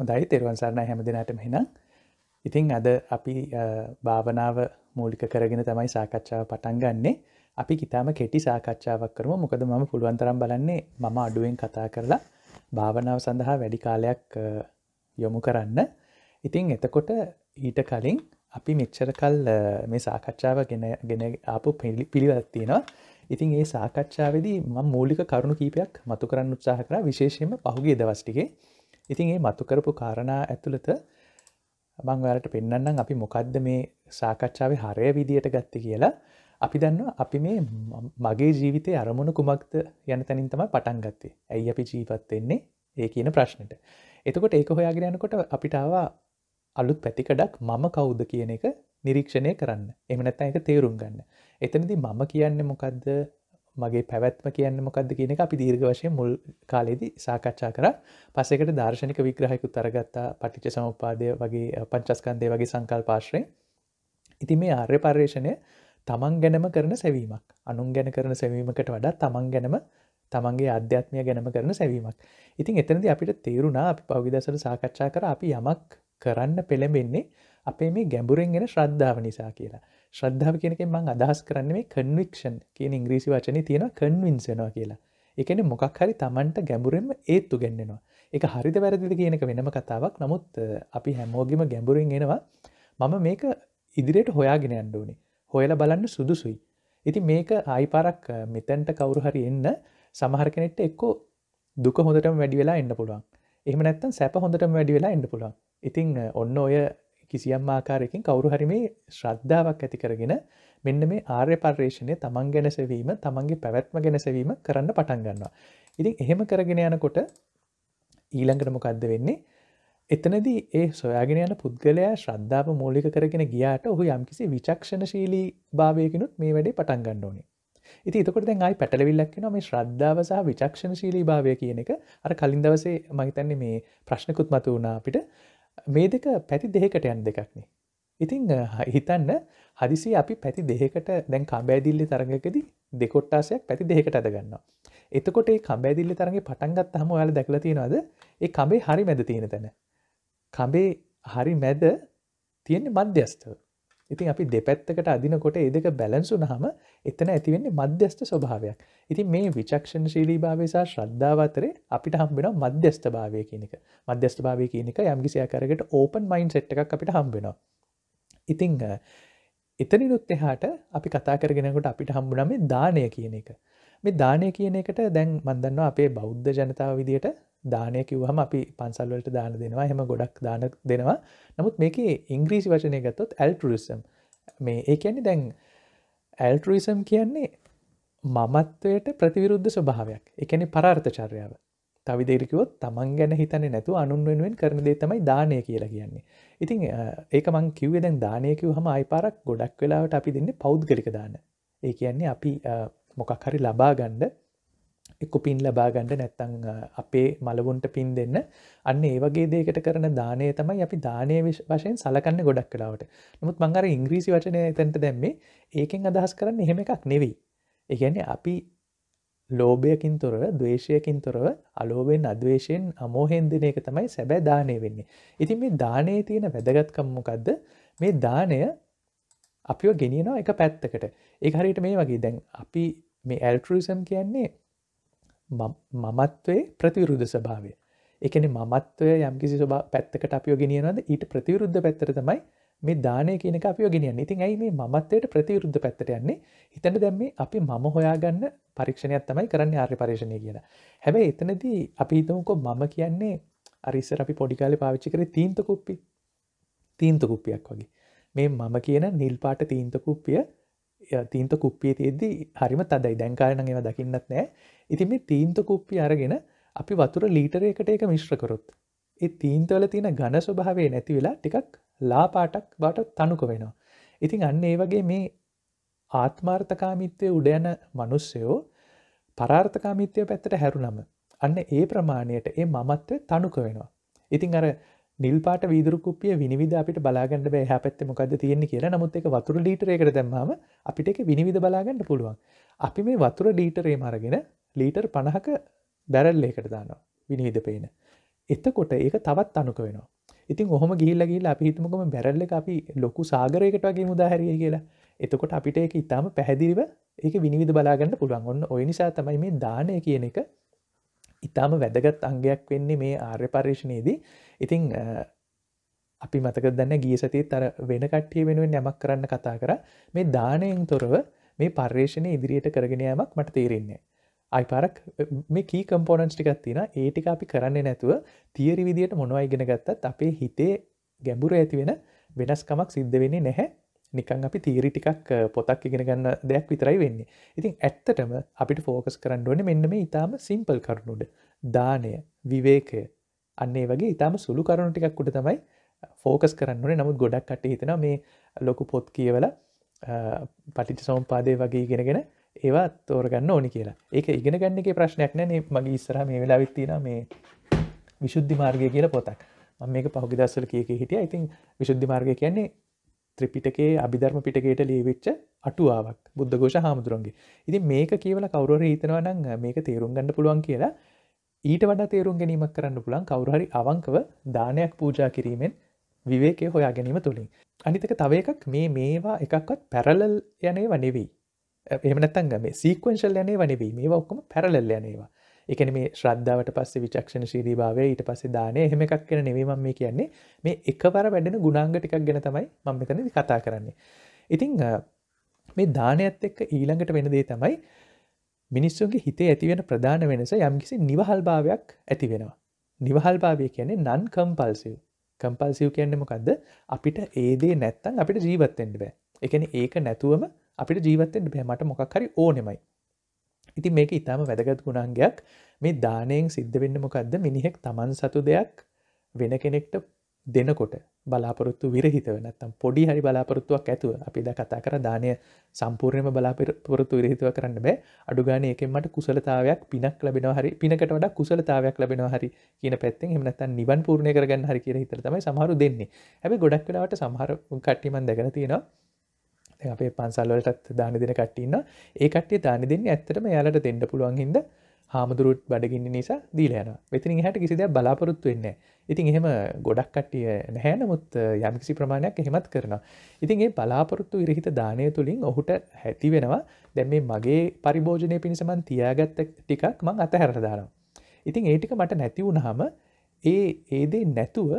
හොඳයි තෙරවන් සරණ හැම දෙනාටම හිනම් ඉතිං අද අපි භාවනාව මූලික කරගෙන තමයි සාකච්ඡාව පටන් ගන්නේ අපි කිතාම කෙටි සාකච්ඡාවක් කරම මොකද මම පුළුවන්තරම් බලන්නේ මම අඩුවෙන් කතා කරලා භාවනාව සඳහා වැඩි කාලයක් යොමු කරන්න ඉතිං එතකොට ඊට කලින් අපි මෙච්චර කල් මේ සාකච්ඡාව ගෙන ගෙන ආපු පිළිවත්තියෙනවා ඉතින් ඒ සාකච්ඡාවේදී මම මූලික කරුණු කීපයක් මතු කරන්න උත්සාහ කරා විශේෂයෙන්ම පහුගේ දවස්ටිගේ ඉතින් ඒ මතු කරපු කාරණා ඇතුළත මං ඔයාලට පෙන්න්නම් අපි මොකක්ද මේ සාකච්ඡාව හරය විදියට ගත්ත කියලා අපි දන්න අපි මේ මගේ ජීවිතය අරමුණු කුමක්ද යන තැනින් තම පටන් ගත්තේ ඇයි අපි ජීවත්වෙන්නේ ඒ කියන ප්‍රශ්නට එතකොට ඒක හොයාගෙන යනකොට අපිටවා අලුත් පැතිකඩක් මම කවුද කියන එක නිරීක්ෂණය කරන්න එමනැත්ත එක තේරුම් ගන්න එතනදි මම කියන්න මොකක්ද මගේ පැවැත්ම කියන්න මොකක්ද කියන අපි දීර්ඝ වශය මුල් කාලෙදි සාකච්ඡා කර පසෙකට දර්ශනික විග්‍රහයකු තරගත්තා පටිච්ච සමපාදය වගේ පංචස්කන්දය වගේ සංකල් පාශ්‍රය ඉති මේ ආර්ය පර්යේෂණය තමන් ගැනම කරන සැවීමක් අනුන් ගැන කරන සැවීමකට වඩා තමන් ගැනම තමන්ගේ අධ්‍යාත්මය ගැනම කරන සැවීමක් ඉතින් එතනද අපිට තේරුණා අපි පෞවිදසට සාකච්ඡා කර අපි යමක් කරන්න පෙළඹෙන්නේ අපේ මේ ගැඹුරෙන් එෙන ශ්‍රද්ධාව නිසා කියලා ශ්‍රද්ධාව කියනක මං අදහස් කරන්න මේ කන්වික්ෂන් කියන ඉංග්‍රීසි වචන තියෙන කන්වින්සෙනවා කියලා එකන මොකක් හරි තමන්ට ගැඹුරෙන්ම ඒත්තු ගැන්නෙනවා එක හරිද වැරදිද කියනක වෙනම කතාවක් නමුත් අපි හැමෝගිම ගැඹුරින් එනවා මම මේක ඉදිරියට හොයාගෙන අන්ඩෝනි හොයල බලන්න සුදුසුයි ඉති මේක ආයිපාරක් මෙතැන්ට කවුරු හරි එන්න සමහර කෙනෙට එක්කෝ දුක හොඳටම වැඩි වෙලා එන්න පුළුවන් එහම නැත්තන් සැප හොඳටම වැඩි වෙලා එන්න පුළුවන් ඉතිං ඔන්න ඔය කිසියම් ආකාරයකින් කවරු හරි මේ ශ්‍රද්ධාවක් ඇති කරගෙන මෙන්න මේ ආර්ය පර්යේෂණය තමන් ගැනසවීම තමන්ගේ පැවැත්ම ගැනසවීම කරන්න පටන්ගන්නවා. ඉතින් එහෙම කරගෙන යනකොට ඊළඟට මොකක්ද වෙන්නේ එතනදී ඒ සොයාගෙන යන පුද්ගලයා ශ්‍රද්ධාව මූලික කරගෙන ගියාට ඔහු යම්කිසි විචක්ෂණශීලී භාවයකනුත් මේ වැඩේ පටන් ගන්න ඕනේ. ඉති එතකොට දැන් ආයි පැටලවිල්ලක් වෙනවා මේ ශ්‍රද්ධාව සහ විචක්ෂණශීලී භාවය කියන එක අර කලින් දවසේ මම හිතන්නේ මේ ප්‍රශ්නකුත් මතු වුණා අපිට මේ දෙක පැති දෙහකට යන් දෙකක්නේ. ඉතිං හිතන්න හදිසි අපි පැති දෙහකට දැන් කම්බෑදිල්ලි තරඟකද දෙකොට්ටාසයක් පැති දෙහකට අදගන්නවා. එතකොට ඒ කම්බෑදිල්ලි තරගේ පටන්ගත් හම යාල දැකලතියෙනවාද ඒ කබේ හරි මැද තියෙන තැන. කබේ හරි මැද තියෙන්නේ මධ්‍යස්ථව. ඉතින් අපි දෙපැත්තකට අදිනකොට එදක බැලන්සු නහම එතන ඇතිවෙන්නේ මධ්‍යස්ථ ස්වභාවයක් ඉතින් මේ විචක්ෂණ ශීලී භාවසා ශ්‍රද්ධාවතරේ අපිට හම්බෙන මධ්‍යස්ථ භාවය කියනක මධ්‍යස්ථ භාවය කියනක යම්කිසියාකරකට ඕපන් මයින් සෙට් එකක් අපිට හම්බෙනවා ඉතිං එතනිනුත් එහාට අපි කතා කරගෙනකොට අපිට හම්බුනම දානය කියන එක මේ දානය කියන එකට දැන් මන්දන්න අපේ බෞද්ධ ජනතාව විදියට දානය කිව්හම අපි පන්සල්වලට දාන දෙනවා හෙම ගොඩක් දාන දෙනවා නමුත් මේක ඉංග්‍රීසි වචනය ගත්තොත් ඇල්ටරිසම් මේ ඒ කියන්නේ දැන් ඇල්ටරිසම් කියන්නේ මමත්වයට ප්‍රතිවිරුද්ධ ස්වභාවයක් එකනි පරාර්ථ චර්යාව තවිදේරකිවොත් තමන් ගැන හිතන නැතු අනුන් වෙනුවෙන් කරන දේ තමයි දානය කියලා කියන්නේ ඉතින් ඒක මං කිව්ේ දැන් දානයකිව හම අයිපාරක් ගොඩක් වෙලාවට අපි දෙන්න පෞද්ගලික දාන ඒ කියන්නේ අපි මොකක් හරි ලබා ගණ්ඩ එක්ක පින් ලබාගණ්ඩ නැත්තං අපේ මලවුන්ට පින් දෙන්න අන්න ඒවගේ දේකට කරන දානය තමයි අපි දානය වශයෙන් සලකන්න ගොඩක් කලාවට නමුත් මංගර ඉංග්‍රීසි වචනය තැන්ට දැම්මේ ඒකෙන් අදහස් කරන්න එහෙම එකක් නෙවී ඒගැන අපි ලෝභයකින් තොරව දවේශයකින් තොරව අලෝබෙන් අදවේශයෙන් අමෝහෙන් දෙන එක තමයි සැබෑ දානය වෙන්නේ ඉතින් මේ දානයේ තියෙන වැදගත්කම්මකක්ද මේ දානය අපිව ගෙනියනවා එක පැත්තකට ඒ හරිට මේ වගේ දැන් අපි මේ ඇල්ටරසම් කියන්නේ මමත්වේ ප්‍රතිවිරුද්ධ ස්භාවය එකන මත්වය යම්කිසි සබ පැත්තකට අපියෝ ගෙනියනද ඊට ප්‍රතිවිරුද්ධ පැත්තර තමයි මේ දානය කියනක අපියෝ ගෙනියන්න ඉතින් ඇයි මේ මත්වයට ප්‍රතිවිරුද්ධ පැත්තට යන්නේ හිතට දැම්මේ අපි මම හොයාගන්න පරීක්ෂණයක් තමයි කරන්න ආර්ය පර්ේෂණය කියන හැබැයි එතනදී අපි හිතමුකෝ මම කියන්නේ අරිස්සර අපි පොඩිකාලි පාවිච්චි කර තීන්ත කුප්පි තීන්ත කුප්පියක් වගේ මේ මම කියන නිල්පාට තීන්ත කුප්පිය තීන්ත කුප්පිය තියෙද්දී හරිම තදයි දැංකාරනගේව දකින්නත් නෑ ඉතින් මේ තීන්ත කුප්පි අරගෙන අපි වතුර ලීටර එකට එක මිශ්‍රකරොත්. ඒ තීන්තවල තියෙන ගණ ස්වභාවේ නැති වෙලා ටිකක් ලාපාටක් බට තනුක වෙනවා. ඉතින් අන්න ඒ වගේ මේ ආත්මාර්ථකාමිත්වය උඩයන මනුස්සයෝ පරාර්ථකාමිත්වය පැත්තට හැරුනම. අන්න ඒ ප්‍රමාණයට ඒ මමත්ව තනුක වෙනවා. ඉතින් අර නිල්පාට විදුරකුපිය විනිවිධ අපිට බලාගන්න බෑ හැපැත්තේ මොකද තියෙන්නේ කියලා නමුත් එක වතුර ලීටරයකට දැම්මම අපිට එක විනිවිධ බලාගන්න පුළුවන්. අපි මේ වතුර ලීටරේ මරගෙන ලීටර් පණහක බැරල් ඒකට දානවා විනිහිද පේන එතකොට ඒක තවත් අනුක වෙනවා ඉතින් ඔහොම ගිල්ලගේලා අපිහිතුමකම බැරල්ල අපි ලොකු සාගරයකට වගේ මුදාහැරිය කියලා එතකොට අපිට ඒක ඉතාම පැහැදිලිව ඒක විනිවිධ බලාගන්න පුළුවන් ඔන්න ඔය නිසා තමයි මේ දානය කියන එක ඉතාම වැදගත් අංගයක් වෙන්නේ මේ ආර්ය පර්ේෂණයේදී ඉතිං අපි මතක දන්න ගිය සතිය තර වෙන කට්ටිය වෙනුවෙන් යමක් කරන්න කතා කර මේ දානයෙන් තොරව මේ පර්ේෂණය ඉදිරියට කරගෙනයමක් මට තේරෙන්නේ අයි පරක් මේ කී කම්පෝනන්ස් ටිකක් තින ඒටික අපි කරන්නේ නැතුව තියරි විදියට මොනවා ඉගෙන ගත්තත් අපේ හිතේ ගැඹුර ඇති වෙන වෙනස්කමක් සිද්ධ වෙන්නේ නැහැ නිකං අපි තීරි ටිකක් පොතක් ඉගෙන ගන්න දෙයක් විතරයි වෙන්නේ ඉතින් ඇත්තටම අපිට ෆෝකස් කරන්න ඕන මෙන්න මේ ඉතාම සිම්පල් කරුණුඩ දානය විවේකය අන්නේ වගේ ඉතාම සුළු කරුණු ටිකක් උඩ තමයි ෆෝකස් කරන්නනේ නමුත් ගොඩක් කට හිතෙන මේ ලොකු පොත් කියවල පටිච සවම්පාදය වගේ ඉගෙනගෙන ඒවා තෝරගන්න ඕනි කියලා ඒක ඉගෙන ගන්න එක ප්‍රශ්නයක් නෑ මගේ ඉස්සර මේ වෙලා විත්තින මේ විශුද්ධි මාර්ගය කියලා පොතක් ම මේක පහුගි දස්සල කියක හිටිය ඉතින් විශුද්ධි මාර්ගය කියන්නේ ත්‍රිපිටකේ අභිධර්ම පිටකයට ලීවිච්ච අටුවාවක් බුද්ධඝෝෂ හාමුදුරන්ගේ ඉතින් මේක කියවල කවුරර හිතනවනං මේක තේරුම් ගන්න පුළුවන් කියලා ඊට වඩ තේරුම් ගැනීමක් කරන්න පුළන් කවරුහරි අවංකව දානයක් පූජා කිරීමෙන් විවේකය හොයා ගැනීම තුළින් අනිතක තව එකක් මේ මේවා එකක්වත් පැරලල් යනේ වනෙවී එමනත්තන් මේ සීකවංශල් යනේ වනවී මේ ඔක්කම පැරලල් යනේවා එකන මේ ශ්‍රද්ධාවට පස්සේ විචක්ෂණ ශීදී භාවය ඊට පස්සේ දානය එහෙම එකක් කෙන නෙවීමම් මේ කියන්නේ මේ එකවර වැඩෙන ගුණාංග ටිකක් ගැන තමයි මම මෙතනදි කතා කරන්නේ. ඉතිං මේ දානයත් එක්ක ඊළඟට වෙන දේ තමයි මිනිස්සුන්ගේ හිතේ ඇතිවෙන ප්‍රධාන වෙනස යම්කිසි නිවහල්භාවයක් ඇති වෙනවා. නිවහල්භාවය කියන්නේ නන් කම්පල්සිව් කම්පල්සිව් කියන්නේ මොකක්ද අපිට ඒදේ නැත්තන් අපිට ජීවත්තෙන්ට බෑ එකන ඒක නැතුවම අපිට ජීවත්තෙන් බෑමට මොකක් හරි ඕනෙමයි ඉති මේක ඉතාම වැදගත් ගුණන්ගයක් මේ දානයෙන් සිද්ධ වෙන්න මොකක්ද මිනිහෙක් තමන් සතු දෙයක් වෙන කෙනෙක්ට දෙනකොට බලාපොරොත්තු විරහිතව නැත්තම් පොඩි හරි බලාපොරොත්තුවක් ඇතුව අපි ද කතා කර දානය සම්පූර්ණයම බලාපොරොත්තු විරහිතව කරන්න බෑ අඩුගාන එකෙන් මට කුසලතාවයක් පිනක් ලැබෙන හරි පිනකට වඩ කුසලතාවයක් ලැබෙන හරි කියන පැත්තෙන් එමනත්තන් නිවන් පූර්ණය කරගන්න හරි කියර හිතර තමයි සමහරු දෙන්නේ හැබ ගොඩක් වෙනවට සමහර කට්ටිමන් දැගන තියෙනවා අපේ පන්සල්වලටත් දාන දෙන කට්ටන්න ඒ කටේ දාන දෙන්න ඇත්තටම යාලට දෙන්න පුළුවන් හිද හාමුදුරුට් බඩගින්න නිසා දීලයන වෙතින් හට කිසිද බලාපොරොත්තු වෙන්න ඉතින් එහෙම ගොඩක් කට්ටිය නැහැ නමුත් යමිකිසි ප්‍රමාණයක් එහෙමත් කරන ඉතින් ඒ බලාපොරොත්තු විරහිත දානය තුළින් ඔහුට හැති වෙනවා දැන් මේ මගේ පරිභෝජනය පිණිසමන් තියාගත්ත ටිකක් මං අතහැරදානම් ඉතින් ඒටික මට නැති වුණහම ඒ ඒදේ නැතුව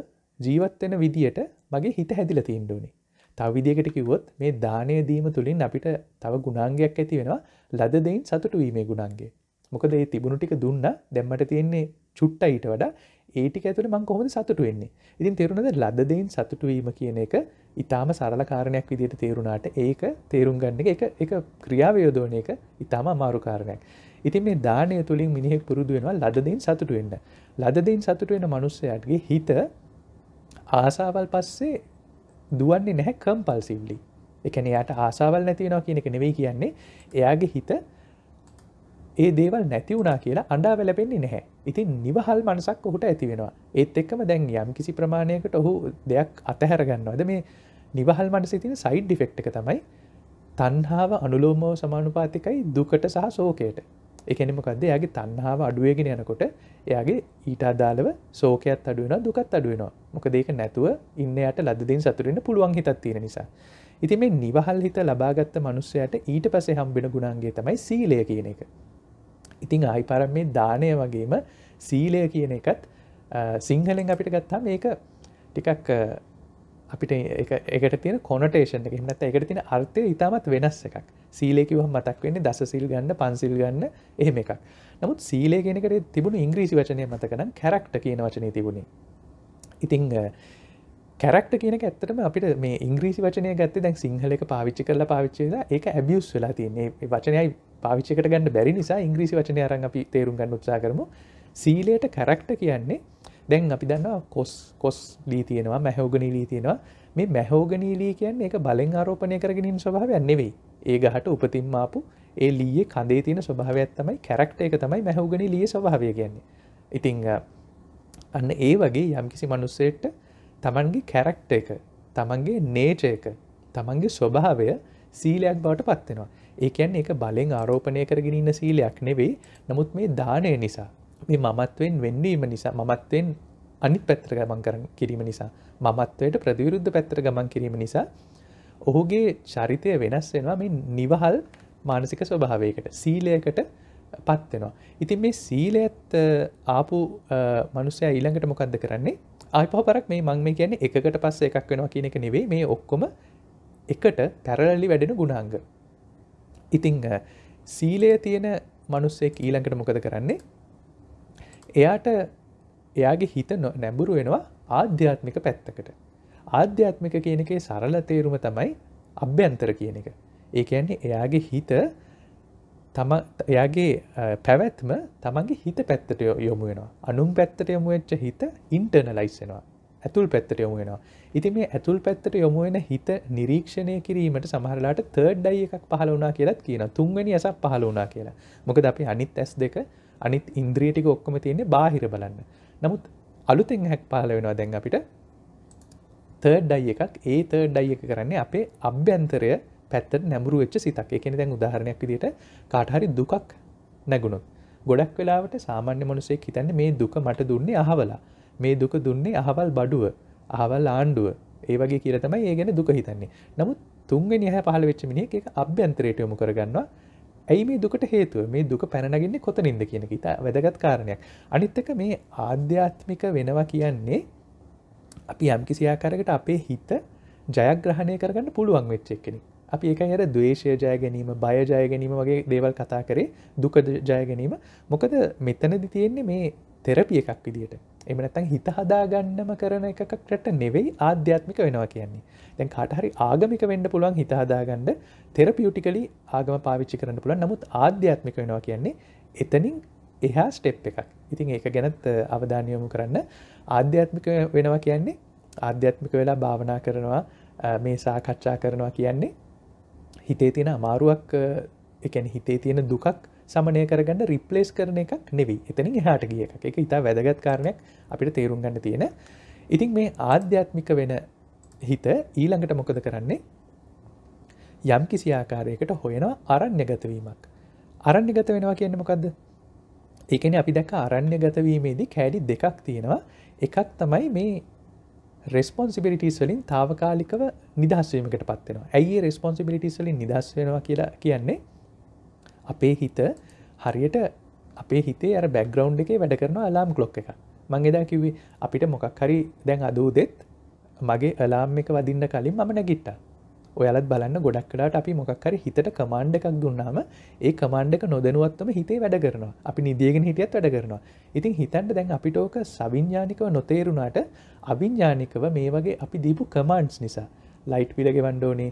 ජීවත්වෙන විදියට මගේ හිත හැදිල තිීන්ඩුවනේ තවවිදිකට කිවොත් මේ දානය දීම තුළින් අපිට තව ගුණාංගයක් ඇති වෙනවා ලදදයින් සතුට වීමේ ගුණන්ගේ මොකද ඒ තිබුණු ටික දුන්න දැම්මට තියෙන්නේ චුට්ට ඊට වඩා ඒටික ඇතුළ මං කොහොද සතුට වෙන්නේ ඉතින් තෙරුණද ලදදයින් සතුටවීම කියන එක ඉතාම සරලකාරණයක් විදියට තේරුණාට ඒක තේරුම් ගන්න එක එක ක්‍රියාවයෝදෝනය එක ඉතාම අමාරුකාරණයක් ඉතින් මේ දානය තුළින් මිනිහෙක් පුරුදු වෙනවා ලදදයින් සතුට වෙන්න ලදදයින් සතුට වෙන මනුස්සයටගේ හිත ආසාවල් පස්සේ දුවන්නේ නැහැ කම්පල්සිව්ලි එකන එයාට ආසාවල් නැතිවෙනවා කියන එක නෙවෙයි කියන්නේ එයාගේ හිත ඒ දේවල් නැති වුණා කියලා අඩා වැලපෙන්නේ නැහැ ඉතින් නිවහල් මනසක් ඔහුට ඇති වෙනවා ඒත් එක්කම දැන් යම් කිසි ප්‍රමාණයකට ඔහු දෙයක් අතහැරගන්නවද මේ නිවහල් මනස තින සයිඩ් ඩිෆෙක්් එක තමයි තන්හාාව අනුලෝමෝ සමානුපාතිකයි දුකට සහ සෝකයට එකනෙමකක්ද යාගේ තන්හාාව අඩුවගෙන යනකොට එයාගේ ඊට අදාළව සෝකයත් අඩුවෙන දුකත් අඩුවෙනවා මොක දෙක නැතුව ඉන්නයට ලදදින් සතුරන්න පුළුවන් හිතත් තියෙන නිසා. ඉති මේ නිවහල් හිත ලබාගත්ත මනුස්සයට ඊට පසේ හම්බෙන ගුණන්ගේ තමයි සීලය කියන එක. ඉතිං ආයිපරම් මේ දානය වගේම සීලය කියන එකත් සිංහලෙන් අපිට ගත්තා මේක ටිකක් අපිට එකට තියෙන කොනටේෂන් එක එමනත් එකට තියෙන අර්ථය ඉතාමත් වෙනස් එකක් සීලේකිව මතක් වෙන්නේ දස සිල් ගන්න පන්සිල් ගන්න එහෙම එකක් නමුත් සීලේ කෙනෙකට තිබුණු ඉංග්‍රීසි වචනය මතකනම් කැරක්ට කියන වචනය තිබුණේ ඉතිං කැරක්ට කියන ඇත්තටම අපිට මේ ඉංග්‍රීසි වචනය ගත්ත දැන් සිංහලක පාවිච්චි කරලා පාවිච්චේද ඒක ඇබියස් වෙලා තියන්නේ වචනයයි පාවිච්චිකට ගන්න බැරි නිසා ඉංග්‍රීසි වචනය අරන් අපි තේරුම් ගන්න උත්සා කරමු සීලයට කැරක්ට කියන්නේ දැන් අපි දන්න කොස් කොස් ලී තියෙනවා මැහෝගනී ලී තියෙනවා මේ මැහෝගනීලී කියන්නේ එක බලෙන් ආරෝපණය කරගෙනින් ස්වභාවයක් නෙවෙයි ඒ ගහට උපතින් ආපු ඒ ලීයේ කඳේ තියෙන ස්වභාවයක් තමයි කැරක්ට එක තමයි මැහෝගනී ලිය ස්වභාවය කියන්නේ ඉතිං අන්න ඒ වගේ යම්කිසි මනුස්සයට තමන්ගේ කැරක්ට එක තමන්ගේ නේචය එක තමන්ගේ ස්වභාවය සීලයක් බවට පත්වෙනවා ඒකැන් එක බලෙන් ආරෝපණය කරගෙන ඉන්න සීලයක් නෙවෙයි නමුත් මේ දානය නිසා මේ මමත්වෙන් වෙන්නීම නිසා මමත්වෙන් අනිත් පැත්තර ගමන් කර කිරීම නිසා මමත්වයට ප්‍රතිවිරුද්ධ පැත්තර ගමන් කිරීම නිසා ඔහුගේ චරිතය වෙනස් වෙනවා මේ නිවහල් මානසික ස්වභාවයකට සීලයකට පත්වෙනවා. ඉතින් මේ සීලයත් ආපු මනුසය ඊළඟට මොකක්ද කරන්නේ ආයිපහ පරක් මේ මං මේ කියන්නේ එකකට පස්ස එකක් වෙනවා කියන එක නෙවෙයි මේ ඔක්කොම එකට පැරලි වැඩෙන ගුණාංග. ඉතිං සීලය තියෙන මනුස්සෙක් ඊළඟට මොකද කරන්නේ එයාට එයාගේ හිත නැඹුරු වෙනවා ආධ්‍යාත්මික පැත්තකට. ආධ්‍යාත්මික කියන එකේ සරල තේරුම තමයි අභ්‍යන්තර කියන එක. ඒ කියන්නේ එයාගේ හිත තම එයාගේ පැවැත්ම තමන්ගේ හිත පැත්තට යොමු වෙනවා. අනුම් පැත්තට යොමු වෙච්ච හිත ඉන්ටර්නලයිස් වෙනවා. ඇතුල් පැත්තට යොමු වෙනවා. ඉතින් මේ ඇතුල් පැත්තට යොමු වෙන හිත නිරීක්ෂණය කිරීමට සමහරලාට තර්ඩ් ඩයි එකක් පහළ වුණා කියලාත් කියනවා. තුන්වෙනි ඇසක් පහළ වුණා කියලා. මොකද අපි අනිත් ඇස් දෙක අනිත් ඉන්ද්‍රියටික ඔක්කොම තියන්නේ බාහිර බලන්න නමුත් අලුතෙන් හැක් පාල වෙනවා දැන් අපිට තර්ඩයි එකක් ඒ තර්ඩයි එක කරන්නේ අපේ අභ්‍යන්තරය පැත්තට නැමුරු වෙච්ච සිතක් එකන දැන් උදාහරණයක් විදිට කාටහරි දුකක් නැගුණොත් ගොඩක් වෙලාවට සාමාන්‍ය මනුසේ හිතන්න මේ දුක මට දුන්නේ අහවලා මේ දුක දුන්නේ අහවල් බඩුව අහවල් ආණ්ඩුව ඒ වගේ කියර තමයි ඒ ගැන දුක හිතන්නේ නමුත් තුන්ගෙන හ පහල වෙච්ච මිනිිය එක අභ්‍යන්තරයට යොමු කරගන්නවා ඇයි මේ දුකට හේතුව මේ දුක පැනගින්නේ කොත නින්ද කියන ඉතා වැදගත් කාරණයක් අනිත්තක මේ ආධ්‍යාත්මික වෙනවා කියන්නේ අපි යම්කිසියාකාරකට අපේ හිත ජයග්‍රහණය කරගන්න පුළුවන් වෙච්චෙක් කෙනෙ අපි ඒක හර දවේශය ජය ගැනීම බය ජය ගැනීම වගේ දේවල් කතා කරේ දුක ජය ගැනීම මොකද මෙතනදි තියෙන්නේ මේ තෙරපිය එකක් විදිට එම නැතන් හිත හදාගන්නම කරන එකකට නෙවෙයි ආධ්‍යාත්මික වෙනවා කියන්නේ දැන් කාටහරි ආගමික වෙන්න පුළුවන් හිත හදාගන්න තෙරපියුටිකලි ආගම පාවිච්චි කරන්න පුළන් නමුත් ආධ්‍යාත්මික වෙනවා කියන්නේ එතනින් එහා ස්ටෙප් එකක් ඉතින් ඒක ගැනත් අවධානයොමු කරන්න ආධ්‍යාත්මික වෙනවා කියන්නේ ආධ්‍යාත්මික වෙලා භාවනා කරනවා මේ සාකච්ඡා කරනවා කියන්නේ හිතේ තියෙන අමාරුවක් එකැන හිතේ තියෙන දුකක් සමනය කරගන්න රිප්ලේස් කරන එකක් නෙවී එතනින් එහාට ගිය එක එක ඉතා වැදගත් කාරණයක් අපිට තේරුම් ගන්න තියෙන ඉතින් මේ ආධ්‍යාත්මික වෙන හිත ඊළඟට මොකද කරන්නේ යම් කිසි ආකාරයකට හොයනවා අරණ්‍ය ගතවීමක් අරණ්‍ය ගත වෙනවා කියන්න මොකක්ද ඒකන අපි දැක අරණ්‍ය ගතවීමේදී කෑඩි දෙකක් තියෙනවා එකක් තමයි මේ රෙස්පොන්සිබිලිටස් වලින් තාවකාලිකව නිදහස්වීමකට පත්වෙනවා ඇයි රෙස්පොන්සිබිලිටස් වලින් නිදස් වෙනවා කියලා කියන්නේ අපේ හිත හරියට අපේ හිතේ අර බැග්‍රවන්් එකේ වැඩ කරන අලාම් ගලොක් එක මං එදා කිවේ අපිට මොකක් හරි දැන් අදූ දෙෙත් මගේ අලාම් එක වදින්න කලින් මම නැගිට්ට ඔයාලත් බලන්න ගොඩක් කලාට අපි මොකක්කර හිතට කමාන්්ඩ එකක් දුන්නාම ඒ කමාන්්ඩක නොදනුවත්ම හිතේ වැඩ කරනවා අපි නිදියගෙන හිටියත් වැඩ කරනවා ඉතින් හිතන්ට දැන් අපිට ඕක සවිඤ්ඥානිකව නොතේරුණාට අවිඤ්ඥානිකව මේ වගේ අපි දීපු කමාන්්ස් නිසා ලයිට් පිලගෙවන්ඩෝනේ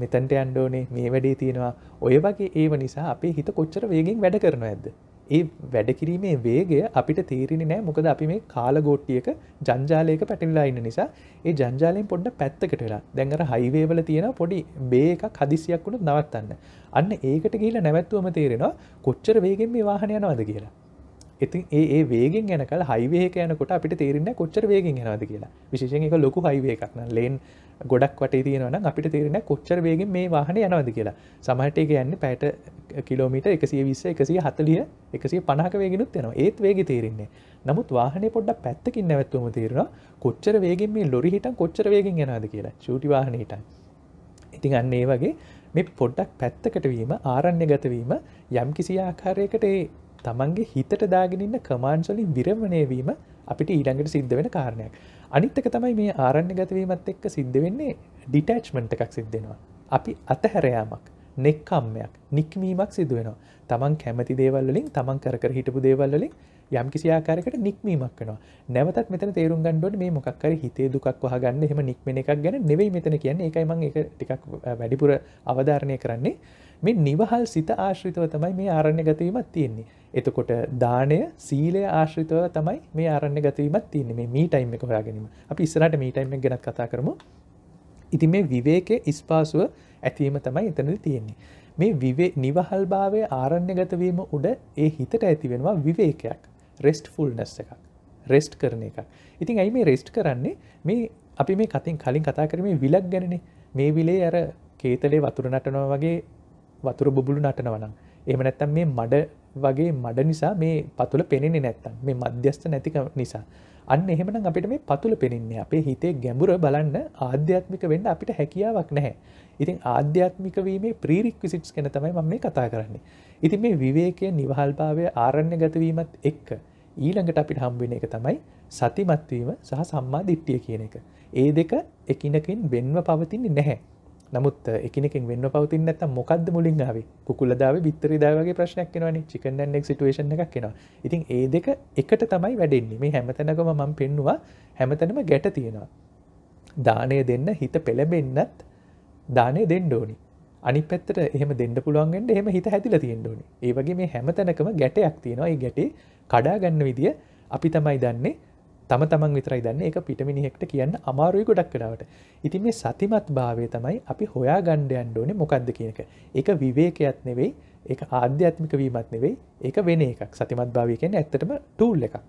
මෙතන්ට අන්ඩෝනේ මේ වැඩේ තියෙනවා ඔය වගේ ඒව නිසා අපේ හිත කොච්චර වේගෙන් වැඩ කරන ඇද. ඒ වැඩකිරීමේ වේගය අපිට තීරණි නෑ මොකද අපි මේ කාලගෝට්ටියක ජංජාලයක පැටිල්ලා ඉන්න නිසා ඒ ජංජාලයෙන් පොඩ්ඩ පැත්තකට වෙලා දැඟර හයිවේවල තියෙන පොඩි බේ එකක් හදිසියක් වුණු නවත්තන්න. අන්න ඒකට ගිහිලා නැවැත්වම තේරෙනවා කොච්චර වේගෙන් මේ වාහන යනවද කියලා. ඉතින් ඒ වේගෙන් යනකල් හයිවේක යනකොට අපිට තේරෙන්නේ කොච්චර වේගෙන් යනවද කියලා. විශේෂයෙන් ඒක ලොකු හයිවේ එකක් නම් ලේන් ගොඩක් වට තියෙනවන අපිට තේරෙන කොච්චර වේගෙන් මේ වාහන යනවද කියලා සමහට එක යන්න පැට කිලෝමීට එකසිය විස්ස එකසිය හතලිය එකසිය පනහක වේගෙනුත් යනවා ඒත් වේග තේරෙන්නේ නමුත් වාහනේ පොඩ්ඩක් පැත්තකින් නැවත්වම තේරෙනවා කොච්චර වේගෙන් මේ ලොරි හිටන් කොච්චර වේගෙන් යනවද කියලා චූටි වාහන හිටන් ඉතින් අන්න ඒ වගේ මේ පොඩ්ඩක් පැත්තකට වීම ආරණ්‍ය ගතවීම යම් කිසි ආකාරයකට තමන්ගේ හිතට දාගෙනන්න කමාන්සොලින් විරමණයවීම අපිට ඊළඟට සිද්ධ වෙන කාරණයක් අනිත්තක තමයි මේ ආරණ්‍ය ගතවීමත් එක්ක සිද්ධ වෙන්නේ ඩිටෑච්මට එකක් සිද්ධෙනවා අපි අතහැරයාමක් නෙක්කම්මයක් නික්මීමක් සිදුවෙනවා තමන් කැමති දේවල්ලින් තමන් කර හිටපු දේවල්ලින් යම් කිසි ආකාරයකට නික්මීමක් වෙනවා නැවතත් මෙතන තේරුම් ගන්නකොට මේ මොකක් හරි හිතේ දුකක් වහගන්න එහෙම නික්මෙන එකක් ගැන නෙවෙයි මෙතන කියන්නේ ඒකයි මම ඒක ටිකක් වැඩිපුර අවධාරණය කරන්නේ මේ නිවහල් සිත ආශ්‍රිතව තමයි මේ ආරණ්‍ය ගතවීමක් තියෙන්නේ එතකොට දානය සීලය ආශ්‍රිතව තමයි මේ ආරන්න ගතවීමත් තියන්න මේ මීටයිම් එක හොයාගැනීම අපි ඉස්සරට මීටයිම් ගැත් කතා කරමු ඉති මේ විවේක ඉස්පාසුව ඇතිවීම තමයි එතනද තියෙන්නේ මේ නිවහල් භාවය ආරණ්‍ය ගතවීම උඩ ඒ හිතට ඇතිවෙනවා විවේකයක් රෙස්ට් ෆුල් නැස් එකක් රෙස්ට් කරන එක ඉතින් ඇයි මේ රෙස්ට් කරන්නේ මේ අපි මේ කතින් කලින් කතා කරමේ විලක් ගැනනේ මේ විලේ අර කේතලේ වතුර නටනවා වගේ වතුර බොබුලු නටනවනම් එහම නැත්තම් මේ මඩ වගේ මඩ නිසා මේ පතුල පෙනෙන්නේ නැත්තම් මේ මධ්‍යස්ථ නැතික නිසා අන්න එහෙමනම් අපිට මේ පතුල පෙනෙන්නේ අපේ හිතේ ගැඹුර බලන්න ආධ්‍යාත්මික වෙන්න අපිට හැකියාවක් නැහැ. ඉතින් ආධ්‍යාත්මික වීමේ ප්‍රීරික්විසිට්ස් ගැන තමයි මම මේ කතා කරන්නේ. ඉතින් මේ විවේකයේ නිවහල්භාවය ආරණ්‍ය ගතවීමත් එක්ක ඊළඟට අපිට හම්බ වෙන එක තමයි සතිමත් වීම සහ සම්මා දිට්ඨිය කියන එක. ඒ දෙක එකිනෙකින් වෙන්ව පවතින්නේ නැහැ. නමුත් එකනෙකින් වෙන්න පවතින්න ඇත මොකක්ද මුලින් ආවේ කුල්ලදාව බිත්තරරිදාවගේ ප්‍රශ්නයක් කෙනවන චිකන්නෙක් සිටුවේශන එකක් කෙනවා ඉතින් ඒ දෙක එකට තමයි වැඩෙන්නේ මේ හැමතැනකම මම පෙන්නවා හැමතැනම ගැට තියෙනවා දානය දෙන්න හිත පෙළබෙන්නත් දානය දෙන්න ඕනි අනි පෙත්තට එහම දෙන්න පුළුවන්ගෙන්ට එහම හිත හැතිල තියෙන්න ඕනි ඒවගේ මේ හැමතැනකම ගැටයක් තියෙනවා ඒ ගැටේ කඩාගන්න විදිිය අපි තමයි දන්නේ තම තමන් විතරයි දන්න එක පිටමිනිහෙක්ට කියන්න අමාරුයි ගොඩක් කලාවට ඉතින් මේ සතිමත් භාවය තමයි අපි හොයා ගණ්ඩයන් ඕන මොකක්ද කියනක එක විවේකයක් නෙවෙයි එක ආධ්‍යාත්මික වීමත් නෙවෙයි එක වෙන එකක් සතිමත් භාවය කියන ඇත්තටම ටූල් එකක්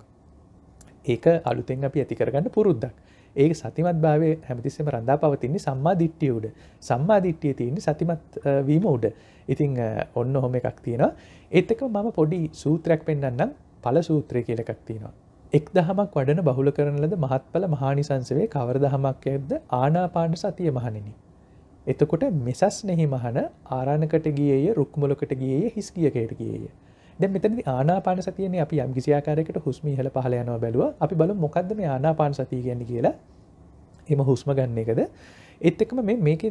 ඒක අලුතෙන් අපි ඇතිකරගන්න පුරුද්දක් ඒක සතිමත් භාවය හැමතිස්සම රඳා පවතින්නේ සම්මා දිට්ටිය උඩ සම්මා දිට්ටිය තියන්නේ සතිමත් වීම උඩ ඉතිං ඔන්න හොම එකක් තියෙනවා එත්තක මම පොඩි සූත්‍රයක් පෙන්න්නම් පල සූත්‍රය කියලකක් තියෙනවා එක් දහමක් වඩන බහුල කරන ලද මහත්ඵල මහානිසංසවේ කවර දහමක් ඇද ආනාපාන සතිය මහණෙනි. එතකොට මෙසස් නෙහි මහන ආරණකට ගියය රුක්මුලකට ගියයේ හිස් කියකයට ගියය. දැ මෙතනදි ආනාපාන සතියන අපි යම් කිසියාකාරයකට හුස්ම හල පහල යනවා බැලුව අපි බල මොකක්ද මේ ආනාපාන සතිය ගැන්න කියලා එම හුස්ම ගන්න එකද ඒත් එක්ම මේ මේක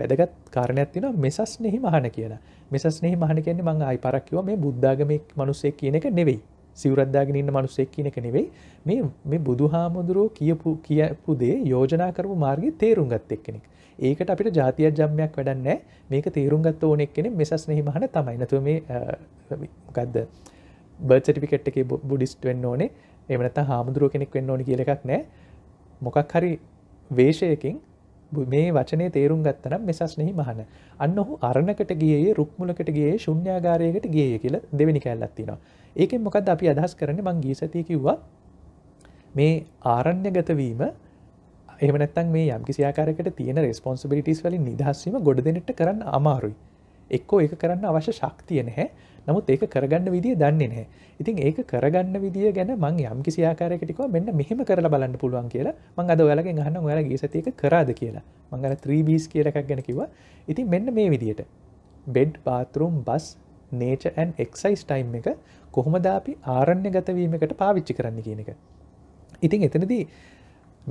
වැදගත් කාරණයක් තින මෙසස් නෙහි මහන කියලා මෙසස් නෙහි මහන කියන්නේ මං අයි පරක්කිව මේ බුද්ධාගමෙක් මනුස්සේ කියන එක නෙවෙයි සිවරද්දාගෙන ඉන්න මනුස්සෙක් කියන එක නෙවෙයි මේ මේ බුදු හාමුදුරුවෝ කියපු කියපු දේ යෝජනා කරපු මාර්ගයේ තේරුම් ගත් එක්කෙනෙක්. ඒකට අපිට ජාතියක් ජම්මයක් වැඩක් නැහැ. මේක තේරුම් ගත්ත ඕන එක්කෙනෙක් මෙසස් නෙහි මහන තමයි. නැතුව මේ මොකද්ද බර්ත් සර්ටිෆිකට් එකේ බුඩිස්ට් වෙන්න ඕනේ. එහෙම නැත්නම් හාමුදුරුවෝ කෙනෙක් වෙන්න ඕනේ කියලා එකක් නැහැ. මොකක් හරි වේශයකින් මේ වචනය තේරුම් ගත්තනම් මෙසස්නෙහි මහන අන්න ඔහු අරණකට ගියේ රුක්මුලකට ගියේ ශුන්්‍යාගාරයකට ගිය කියල දෙවැනි කැල්ලත්තිනවා ඒකෙන් මොකද අපි අදහස් කරන මං ගීසතිය කිව්වා මේ ආරණ්‍ය ගතවීම එමනත්තන් මේ යම් කිසියාකාරකට තියෙන රෙස්පොන්සිබිලිටස් වලින් නිදහස්සීම ගොඩ දෙනට කරන්න අමාරුයි එක්කෝ ඒ කරන්න අවශ්‍ය ශක්තිය නැහැ නමුත් ඒක කරගන්න විදිිය දන්නේ නෑ ඉතින් ඒක කරගන්න විදිිය ගැන මං යම් කිසියාකාරකටික මෙන්න මෙහෙම කරලා බලන්න පුළුවන් කියලා මං අද ඔයාලගේ ගහන්න ඔයාලගේ සතියක කරාද කියලා මංගන 3බස් කියරකක් ගැන කිවා ඉතින් මෙන්න මේ විදියට බෙඩ් පාතරුම් බස් නේචඇන් එක්සයිස් ටයිම් එක කොහොමදාපි ආරණ්‍ය ගතවීමකට පාවිච්චි කරන්න කියන එක ඉතින් එතනදී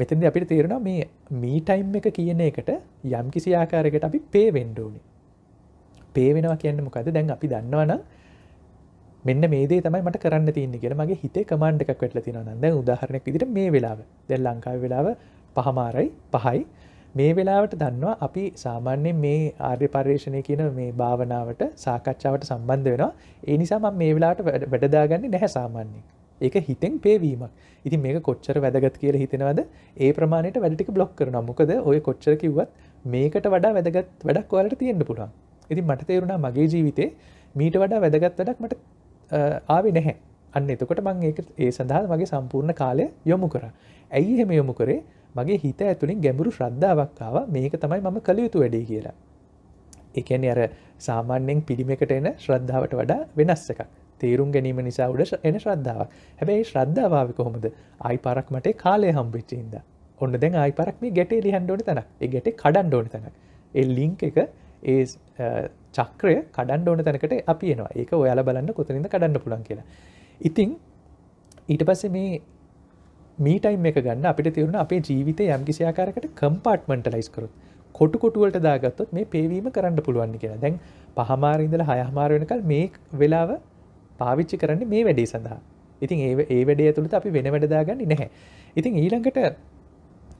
මෙතද අපිට තේරෙනවා මේ මීටයිම් එක කියන එකට යම් කිසි ආකාරකට අපි පේවෙන්ඩෝනි පේවෙනවා කියන්න මොකද දැන් අපි දන්නවනම් මෙන්න මේදේ තමයි මට කරන්න තියන්නේ කියෙන මගේ හිතේ කමන්්ඩ එකක් වෙටල තිනවනද උදාහරණයක් විදිට මේ වෙලාව දෙල් ලංකාව වෙලාව පහමාරයි පහයි මේ වෙලාවට දන්නවා අපි සාමාන්‍යෙන් මේ ආර්ය පර්යේෂණය කියන මේ භාවනාවට සාකච්ඡාවට සම්බන්ධ වෙනවා ඒ නිසා මේ වෙලාට වැඩදාගන්නේ නැහැ සාමාන්‍යෙන් ඒක හිතෙන් පේවීමක් ඉති මේ කොච්චර වැදගත් කියල හිතෙනවද ඒ ප්‍රමාණයට වැඩටික බ්ලොක් කරන මොකද ඔය කොච්චර කිවත් මේකට වඩා වැදගත් වැඩක් වලට තියෙන්න්න පුළුවන් ඉති මට තේරුණා මගේ ජීවිතේ මීට වඩා වැදගත් වැඩක් මට ආවි නැහැ අන්න එතකොට මං ඒක ඒ සඳහා මගේ සම්පූර්ණ කාලය යොමු කර ඇයි එහෙම යොමු කරේ මගේ හිත ඇතුළින් ගැඹුරු ශ්‍රද්ධාවක්කාව මේක තමයි මම කළ යුතු වැඩේ කියලා එකන අර සාමාන්‍යෙන් පිළිමකට එන ශ්‍රද්ධාවට වඩා වෙනස් එකක් තේරුම් ගැනීම නිසා උඩ එන ශ්‍රද්ධාවක් හැබැයි ශ්‍රද්ධාවාව කොහොමද අයි පරක් මට කාලය හම්බෙච්චින්ද ඔන්න දැන් අයි පරක් මේ ගැටේ ලිහන්ඩෝන තැනක් ගැට කඩන් ඩෝන තැනක් එල් ලිංක එක ඒ චක්‍රය කඩන්ඩ ඕන තැනකට අපියනවා ඒක ඔයාල බලන්න කොතනින්ද කඩන්න පුළන් කියලා ඉතිං ඊට පස්සේ මේ මීටයිම් එක ගන්න අපිට තිවරුණ අපේ ජීවිත යම්කිසියාකාරකට කම්පාට්මට ලයිස්කරු කොටු කොටුවලට දාගත්තොත් මේ පේවීම කරන්න පුළුවන් කියලා දැන් පහමාරිඉදල හයහමාරයනකල් මේ වෙලාව පාවිච්චි කරන්න මේ වැඩේ සඳහා ඉතින් ඒ ඒ වැඩේ තුළට අපි වෙන වැඩදාගන්න නැහැ ඉතින් ඊළඟට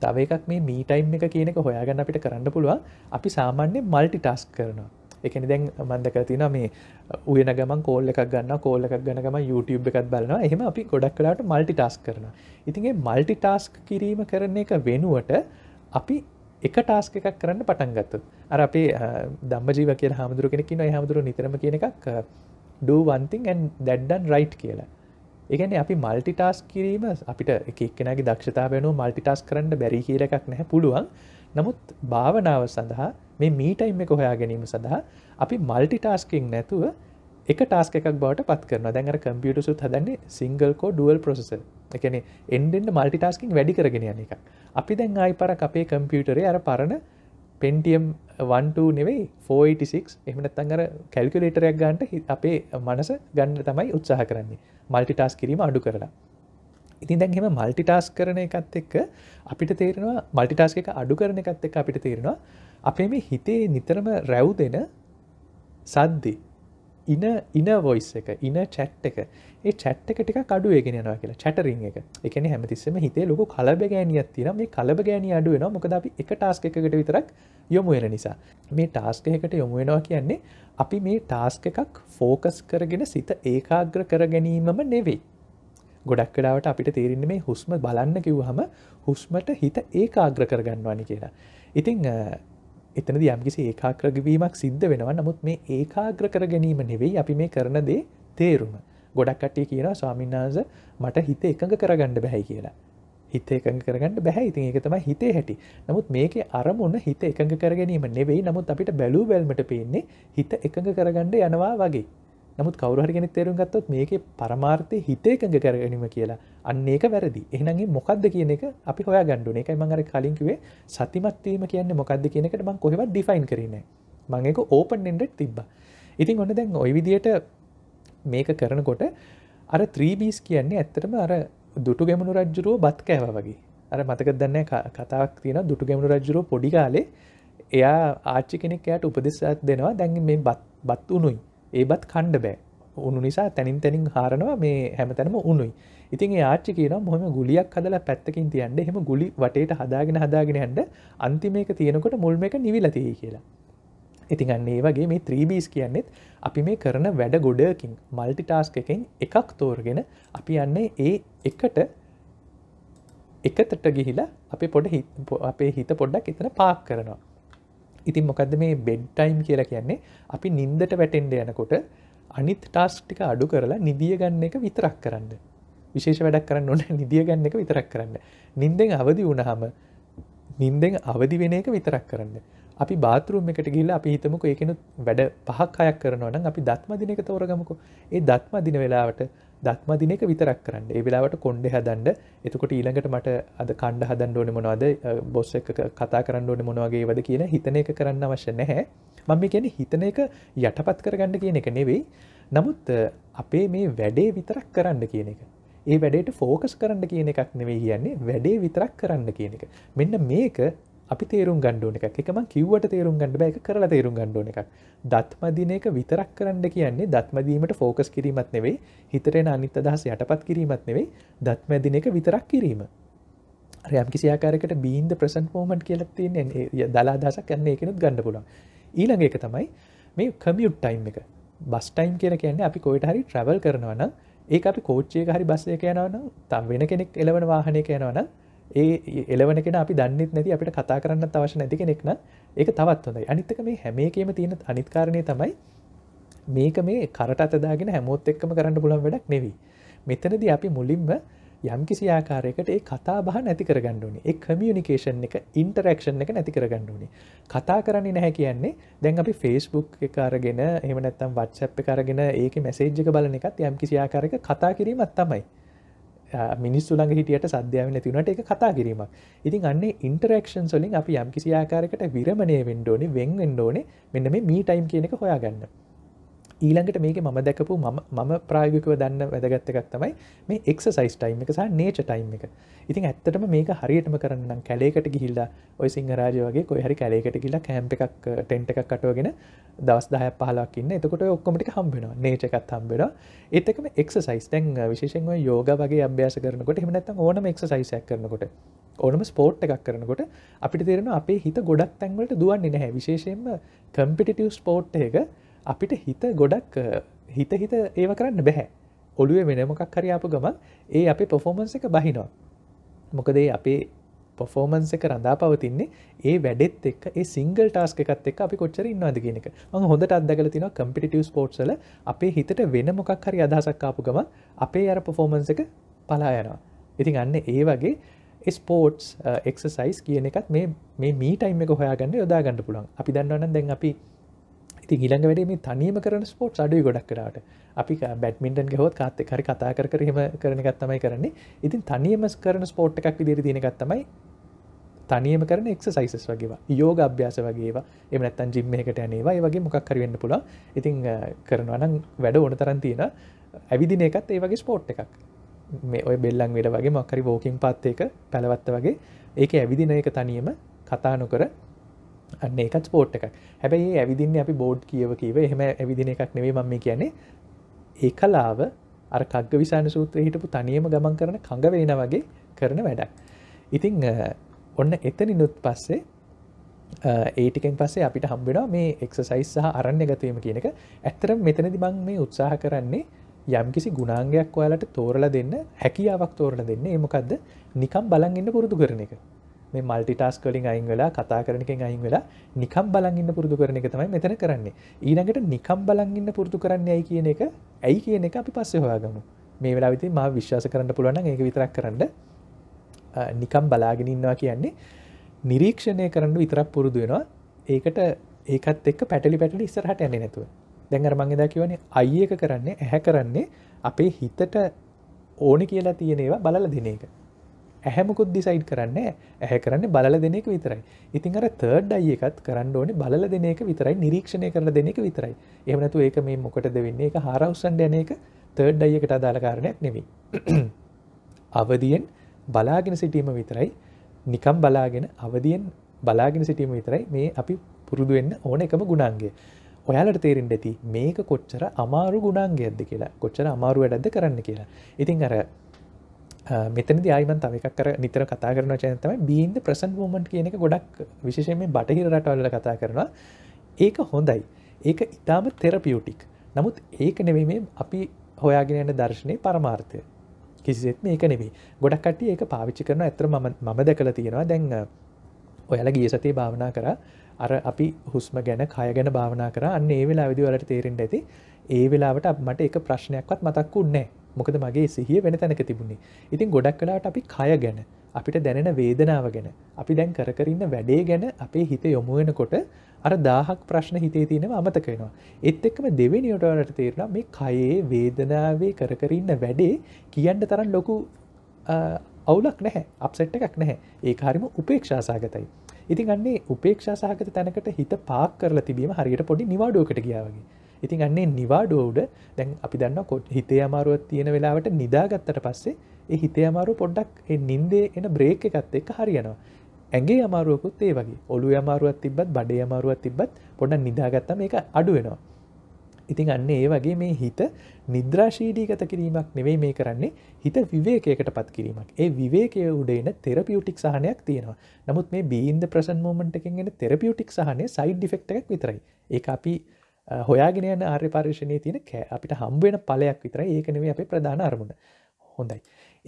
තව එකක් මේ මීටයිම් එක කියනක හොයාගන්න අපිට කරන්න පුළුව අපි සාමාන්‍ය මල්ටි ටස් කරනවා එකන දැන් මන්දක තින මේ උයන ගම කෝල්ල එකක් ගන්න කෝල්ල එකක් ගනගම YouTube එකත් බලන්න එහෙම අපි ගොඩක් කලාට මල්ටි ටස් කරන ඉතින්ගේ මල්ටි ටස්ක් කිරීම කරන එක වෙනුවට අපි එක ටාස්ක එකක් කරන්න පටන්ගත්තු අර අපේ දම්මජීව කිය හාමුදුරුවෙන කියන හාමුදුරු නිතරම කියන එකක් ඩූවන්තින් ඇන් දැඩ්ඩන් රයිට් කියලා ඒගැන අපි මල්ටිටස් කිරීම අපිට එකක්නගේ දක්ෂතා වෙනු මල්ටිටස් කරන්න බැරි කියරකක් නැහැ පුළුවන් නමුත් භාවනාව සඳහා මේ මීටයිම් එක හොයා ගැනීම සඳහා අපි මල්ටිටස්කින් නැතුව එක ටස්ක එකක් බවට පත් කරන දැඟර කම්පියට සුත් හදන්නේ සිංගල්කෝ ඩුවල් පොසෙස එකන එන්ඩෙන්ට මල්ටිටස්කින් වැඩි කරගෙන යන එක අපි දැන් ආයි පර අපේ කම්පියුටරේ අර පරණ පෙන්ටියම් වන්ට නෙවෙයි 46 එමනත්තන් අර කැල්කුලේටරයක් ගන්නට අපේ මනස ගන්න තමයි උත්සාහ කරන්නේ මල්ටිටස් කිරීම අඩු කරලා ඉතින් දැන් හෙම මල්ටිටස් කරන එකත් එක්ක අපිට තේරෙනවා මල්ටිටස් එක අඩු කරන එකත් එක් අපිට තේරෙනවා අපේ මේ හිතේ නිතරම රැව් දෙන සද්ධි ඉන ඉන වොයිස් එක ඉන චැට් එක ඒ චැට් එක ටික කඩු ඒගෙනවා කියලා චැටරිං එක එකන හැමතිස්සම හිතේ ලොක කලබ ගෑනියත් තින මේ කලබ ගෑනි අඩුවෙන මොකද අපි එක ටාස්ක එකට විතරක් යොමුුවෙන නිසා මේ ටාස්ක එකට යොමුුවෙනවා කියන්නේ අපි මේ ටාස්ක එකක් ෆෝකස් කරගෙන සිත ඒකාග්‍ර කර ගැනීමම නෙවෙයි ගොඩක්කඩාවට අපිට තේරෙන්නේ මේ හුස්ම බලන්න කිව්හම හුස්මට හිත ඒකාග්‍ර කරගන්නවානි කියලා ඉතිං එතනද යම්කිසි ඒකාක්‍රගවීමක් සිද්ධ වෙනවා නමුත් මේ ඒකාග්‍ර කර ගැනීම නෙවෙයි අපි මේ කරන දේ තේරුම ගොඩක් කට්ටිය කියන ස්වාමින්නාස මට හිත එකඟ කරගණ්ඩ බැහැයි කියලා හිත එකඟ කරගන්න බැහැ ඉතින් එක තමයි හිතේ හැටි නමුත් මේක අරමුණ හිත එකඟ කර ගැනීම නෙවෙයි නමුත් අපිට බැලූ බැල්මට පේන්නේ හිත එකඟ කරගණ්ඩ යනවා වගේ නමුත් කවරුහරිගෙන තේරුම් ගත්තොත් මේක පරමාර්ථය හිතේකඟ කරගනීම කියලා අන්න ඒක වැරදි එහනගේ මොකක්ද කියන එක අපි හොයා ගණ්ඩුන එකයි මඟර කලින්කිවේ සතිමත්වීම කියන්නේ මොකක්ද කියනකට මං කොහෙව ඩිෆයින් කරන මංක ඕපන් එන්ඩ තිබ්බ ඉතින් ඔන්න දැන් ඔයි විදියට මේක කරනකොට අර ත්‍රීබීස් කියන්නේ ඇත්තටම අර දුටු ගැමුණු රජ්ජුරුව බත් කෑව වගේ අර මතක දන්න කතාවක් තියෙන දුටු ගැමුණු රජ්ජුරුව පොඩිකාලේ එයා ආච්චි කෙනෙක් එයට උපදෙසත් දෙනවා දැන් මේ බත් උනුයි ඒබත් කණ්ඩ බෑ උුණු නිසා තැනින් තැනින් හාරනවා මේ හැම තැනම උනුයි ඉතින් ආච්චි කියන මොහම ගුලියක් හදලා පැත්තකින් තියන්ට හෙම ගුලි වටේට හදාගෙන හදාගෙන හන්ඩ අන්තිමේක තියෙනකොට මුල්ම එක නිවිලතිය කියලා ඉතින් අන්න ඒ වගේ මේ ත්‍රීබීස් කියන්නෙත් අපි මේ කරන වැඩ ගොඩකින් මල්ටි ටාස්ක එකෙන් එකක් තෝරගෙන අපි යන්නේ ඒ එකට එකතට ගිහිලා අපි පොඩ අපේ හිත පොඩ්ඩක් එතන පාක් කරනවා ඉතින් මොකද මේ බෙඩ්ටයිම් කියලා කියන්නේ අපි නින්දට වැටෙන්ඩ යනකොට අනිත් ටාස් ටික අඩු කරලා නිදිය ගන්න එක විතරක් කරන්න විශේෂ වැඩක් කරන්න ඕන නිදිය ගන්න එක විතරක් කරන්න නින්දෙන් අවදි වුණහම නින්දෙන් අවදි වෙන එක විතරක් කරන්න අපි බාතරුම් එකට ගිල්ල අපි හිතමක ඒකනුත් වැඩ පහක් අයක් කරනවන අපි දත්මදින එක තෝරගමකු ඒ දත්මදින වෙලාවට දත්ම දිනක විතරක් කරන්න ඒ වෙලාවට කොන්්ඩ හදන්ඩ එතකොට ඊළඟට මට අද කණ්ඩ හදන්න ඕන මොනවාද බොස්ස එක කතා කරන්න ඕන මොනවාගේ වද කියන හිතන එක කරන්න අවශ්‍ය නැහැ මම මේ කියන හිතන එක යටපත් කරගන්න කියන එක නෙවෙයි නමුත් අපේ මේ වැඩේ විතරක් කරන්න කියන එක ඒ වැඩේට ෆෝකස් කරන්න කියන එකක් නෙවෙයි කියන්නේ වැඩේ විතරක් කරන්න කියන එක මෙන්න මේක අපි තේරුම් ගණ්ඩුවන එකක් එකම කිව්වට තේරුම් ගණඩ බැක කරලා තේරුම් ගණ්ඩුවන එකක් දත්මදින එක විතරක් කරන්න කියන්නේ දත්මදීමට ෆෝකස් කිරීමත් නෙවෙයි හිතරෙන අනිත් අදහස යටපත් කිරීමත් නෙවෙයි දත්මැදින එක විතරක් කිරීම යම් කිසියාකාරකට බීන්ද ප්‍රසන්් මෝමට් කියලත්තින්නේ දලාදසක් යන්න එකනුත් ගණඩ පුලන් ඊළඟ එක තමයි මේ කමියුට් ටයිම් එක බස් ටයිම් කියල කියන්නේ අපි කොයිට හරි ට්‍රවල් කරනවන ඒ අපි කෝච්චය හරි බස්සය යනවන තම් වෙන කෙනෙක් එලවන වාහනය යනවන ඒ එලවන කෙන අපි දන්නෙත් නැති අපිට කතා කරන්න අවශ නැති කෙනෙක්න එක තවත් හොඳයි අනිත්තක මේ හැමේකීම තියෙන අනිත්කාරණය තමයි මේක මේ කරට අතදාගෙන හැමෝත් එක්කම කරන්න පුළන් වැඩක් නෙවී මෙතනද අපි මුලින්ම යම් කිසි ආකාරයකට ඒ කතා බහ නැති කරගණ්ඩුවනි එක් කමියනිකේෂන් එක ඉන්ටරක්ෂන් එක නැති කරගණ්ඩුවනි කතා කරන්නේ නැහැ කියන්නේ දැන් අපි ෆේස්බුක් එකකාරගෙන එමනත්තම් වත්සප් කරගෙන ඒක මැසේජ්ජක බලන එකත් යම් කිසි ආකාරක කතා කිරීමත් තමයි මිනිස්සු ළඟ හිටියට සද්‍යාව නැතිවනට එක කතා කිරීම ඉතින් අන්න ඉන්ටරක්ෂන් සොලින් අපි යම්කිසි ආකාරකට විරමණය වෙන්ඩෝනි වෙන් වෙන්ඩෝනේ මෙන්න මේ මීටයිම් කියනක හොයාගන්න ඊළඟට මේක ම දැකපු මම ප්‍රායගිකව දන්න වැදගත්ත එකක් තමයි මේ එක්ස සයිස් ටයිම් එක සහ නේච ටයිම් එක ඉතින් ඇත්තටම මේක හරියටම කරන්නම් කැලේකට ගිහිල්ලා ඔය සිංහරාජ වගේ කොයි හරි කැලේකට කියලා කෑම්ප එකක් ටෙන්ට එකක් කටවගෙන දවස් දාය පහලක්න්න එතකොට ඔක්කොමටි හම්බෙනවා නේචකත් හම්බෙන එතකම එක්ස සයිස් තැන් විශේෂෙන්ව යෝග වගේ අභ්‍යාස කරනකොට එමනත් ඕනම එක්ස සයිසයක් කරනකොට ඕනම ස්පෝට් එකක් කරනකොට අපිට තේරෙන අපේ හිත ගොඩක් තැන්වලට දුවන්නේ නැහැ විශේෂයෙන්ම කම්පිටිටව් ස්පෝට් එක අපිට හිත ගොඩක් හිත හිත ඒව කරන්න බැහැ ඔළුවේ වෙනමොකක් කරයාපු ගම ඒ අපේ පොෆෝමන්ස එක බහිනවා මොකදේ අපේ පොෆෝමන්ස එක රඳා පවතින්නේ ඒ වැඩෙත් එක් ඒ සිංගල් ටාස්ක එකත් එක් අපි කොච්චර ඉන්නවාද කියනක ම හොඳට අදගල තින කම්පිටව ස්පෝට්සල අපේ හිතට වෙන මොකක් හරි අදහසක්කාපු ගම අපේ අර පොෆෝමන්ස එක පලා යනවා ඉතින් අන්න ඒ වගේ ස්පෝට්ස් එක්සසයිස් කියන එකත් මේ මීටයිම එක හොයාගන්න යොදාගන්න පුළන් අපි දන්නවන්න දැන් අපි ඉති ගිලඟ වැඩේ මේ තනීම කරන ස්පෝට් අඩුව ගොඩක්කරට අපි බැඩ්මින්ටන් හොත් කාත්ත කරි කතා කරම කරනගත් තමයි කරන්නේ ඉතින් තනියම කරන ස්පෝට් එකක් විදිර දිනගත් තමයි තනියම කරන එක් සයිසස් වගේ යෝග අභ්‍යාස වගේ එම නත්තන් ජිම්මකට යනේවා වගේ මොක්කරවෙන්න පුලා ඉතින් කරනවනම් වැඩ ඕන තරන් තියෙන ඇවිදින එකත් ඒ වගේ ස්පෝට් එකක් මේ ඔය බෙල්ලං වෙඩ වගේ මක්කරි වෝකින් පත්තයක පැළවත්ත වගේ ඒක ඇවිදින එක තනියම කතානොකර අන්න එකත් ස්පෝට් එකක් හැබැයි ඇවිදින්න අපි බෝඩ් කියව කියව එහෙම ඇවිදින එකක් නෙවේ මම කියන්නේ ඒ කලාව අර කග්ග විසාන සූත්‍රය හිටපු තනියම ගමන් කරන කඟ වෙන වගේ කරන වැඩක් ඉතිං ඔන්න එතනිනුත් පස්සේ ඒටිකෙන් පස්සේ අපිට හම්බෙන මේ එක්සසයිස් සහ අරන්න ගතවීම කියන එක ඇත්තරම් මෙතන දිබං මේ උත්සාහ කරන්නේ යම්කිසි ගුණාංගයක් ඔයාලට තෝරලා දෙන්න හැකියාවක් තෝරලා දෙන්න ඒමකක්ද නිකම් බලන්ඉන්න පුරුදු කරන එක මේ මල්ටිටස් කලින් අයින් වෙලා කතා කරනකින් අයින් වෙලා නිකම් බලගන්න පුරදු කරන එක තමයි මෙතන කරන්නේ ඊනඟට නිකම් බලගන්න පුරදු කරන්න ඇයි කියන එක ඇයි කියන එක අපි පස්සෙ හොයාගමු මේ වෙලා විති මා විශ්වාස කරන්න පුළුවන් ඒක විතරක් කරන්න නිකම් බලාගෙන ඉන්නවා කියන්නේ නිරීක්ෂණය කරන්න විතරක් පුරුදු වෙනවා ඒකට ඒකත් එක් පැටලි පැටලි ඉස්සරහට යන්නේ නැතුව දැඟර මංගෙදා කියවනේ අයි එක කරන්නේ ඇහැ කරන්නේ අපේ හිතට ඕනි කියලා තියෙනේවා බලල දෙන එක ඇහැමකුත් දිසයිඩ් කරන්න ඇහැ කරන්න බලල දෙනෙක විතරයි ඉතින් අර තර්ඩ් අයි එකත් කරන්න ඕනේ බලල දෙනෙක විතරයි නිරීක්ෂණය කරන දෙනෙක විතරයි එමනතු ඒක මේ මොකටද වෙන්නේ එක හාරවසන් යන එක තර්ඩ් අයි එකට අදාළකාරණයක් නෙවෙයි අවදියෙන් බලාගෙන සිටීම විතරයි නිකම් බලාගෙන අවදියෙන් බලාගෙන සිටීම විතරයි මේ අපි පුරුදුවෙන්න ඕන එකම ගුණන්ගේ ඔයාලට තේරෙන් ඇති මේක කොච්චර අමාරු ගුණන්ගේද කියලා කොච්චර අමාරු වැඩද කරන්න කියලා ඉතින් අර මෙතනද අයිමන් තවකක් කර නිතර කතා කරන චනතම බීන්ද ප්‍රසන් වූමන්ට කියන එක ගොඩක් විශෂයෙන් මේ බටහිර රටවල්ල කතා කරනවා ඒක හොඳයි ඒක ඉතාම තෙරපියුටික් නමුත් ඒක නෙවේ මේ අපි හොයාගෙන යන දර්ශනය පරමාර්ථය කිසිත් මේක නෙවේ ගොඩක් කටිය ඒක පාවිච්චි කරන ඇතර ම මම දැකළ තියෙනවා දැන් ඔයාල ගිය සතේ භාවනා කර අර අපි හුස්ම ගැන කය ගැන භාවනා කර අන්න ඒ වෙලා විදි වලට තේරෙන්ට ඇති ඒ වෙලාවට මට එක ප්‍රශ්නයක්වත් මතක්කුන්නෑ මොකද මගේ සිහිය වෙන තැනක තිබුණේ ඉතින් ගොඩක් කලාට අපි කය ගැන අපිට දැනෙන වේදනාව ගැන අපි දැන් කරකරන්න වැඩේ ගැන අපේ හිත යොමුුවෙනකොට අර දාහක් ප්‍රශ්න හිතේ තියෙනව අමතකෙනවා එත් එක්ම දෙවෙනිියටට තේරෙන මේ කයේ වේදනාවේ කරකරන්න වැඩේ කියන්න තරන් ලොකු අවුලක් නැහැ අපසට් එකක් නැහැ ඒ කාරිම උපේක්ෂා සාගතයි ඉතින් අන්නේ උපේක්ෂා සහගත තැනකට හිත පාක් කරලා තිබීම හරියට පොඩි නිවාඩුවකට ගියාවගේ ඉතින් අන්නේ නිවාඩුවඩ දැන් අපි දන්න කොට් හිතේ අමාරුවත් තියෙන වෙලාවට නිදාගත්තට පස්සේ ඒ හිතේ අමාරු පොඩ්ඩක් එ නින්දේ එන බ්‍රේක එකත් එක් හරියනවා ඇගේ අමාරුවකුත් ඒ වගේ ඔලු අමාරුවත් තිබත් බඩේ අමාරුවත් තිබත් පොඩ නිදාගත්තම එක අඩුවෙනවා ඉතින් අන්න ඒ වගේ මේ හිත නිද්‍රාශීඩීගත කිරීමක් නෙවෙයි මේ කරන්නේ හිත විවේකයකට පත් කිරීමක් ඒ විවේකය උඩේන තෙරපියුටික් සහනයක් තියෙනවා නමුත් මේ බීන්ද ප්‍රසන් මෝමට එකෙන් එන තෙරපියුටික් සහනය සයිඩ් ිෆෙක්් එකක් විතරයි ඒ අපි හොයාගෙනයන ආර්ය පර්ශණය තියෙන කෑ අපිට හම්බුවෙන පලයක් විතර ඒකනවේ අප ප්‍රධාන අරමුණ හොඳයි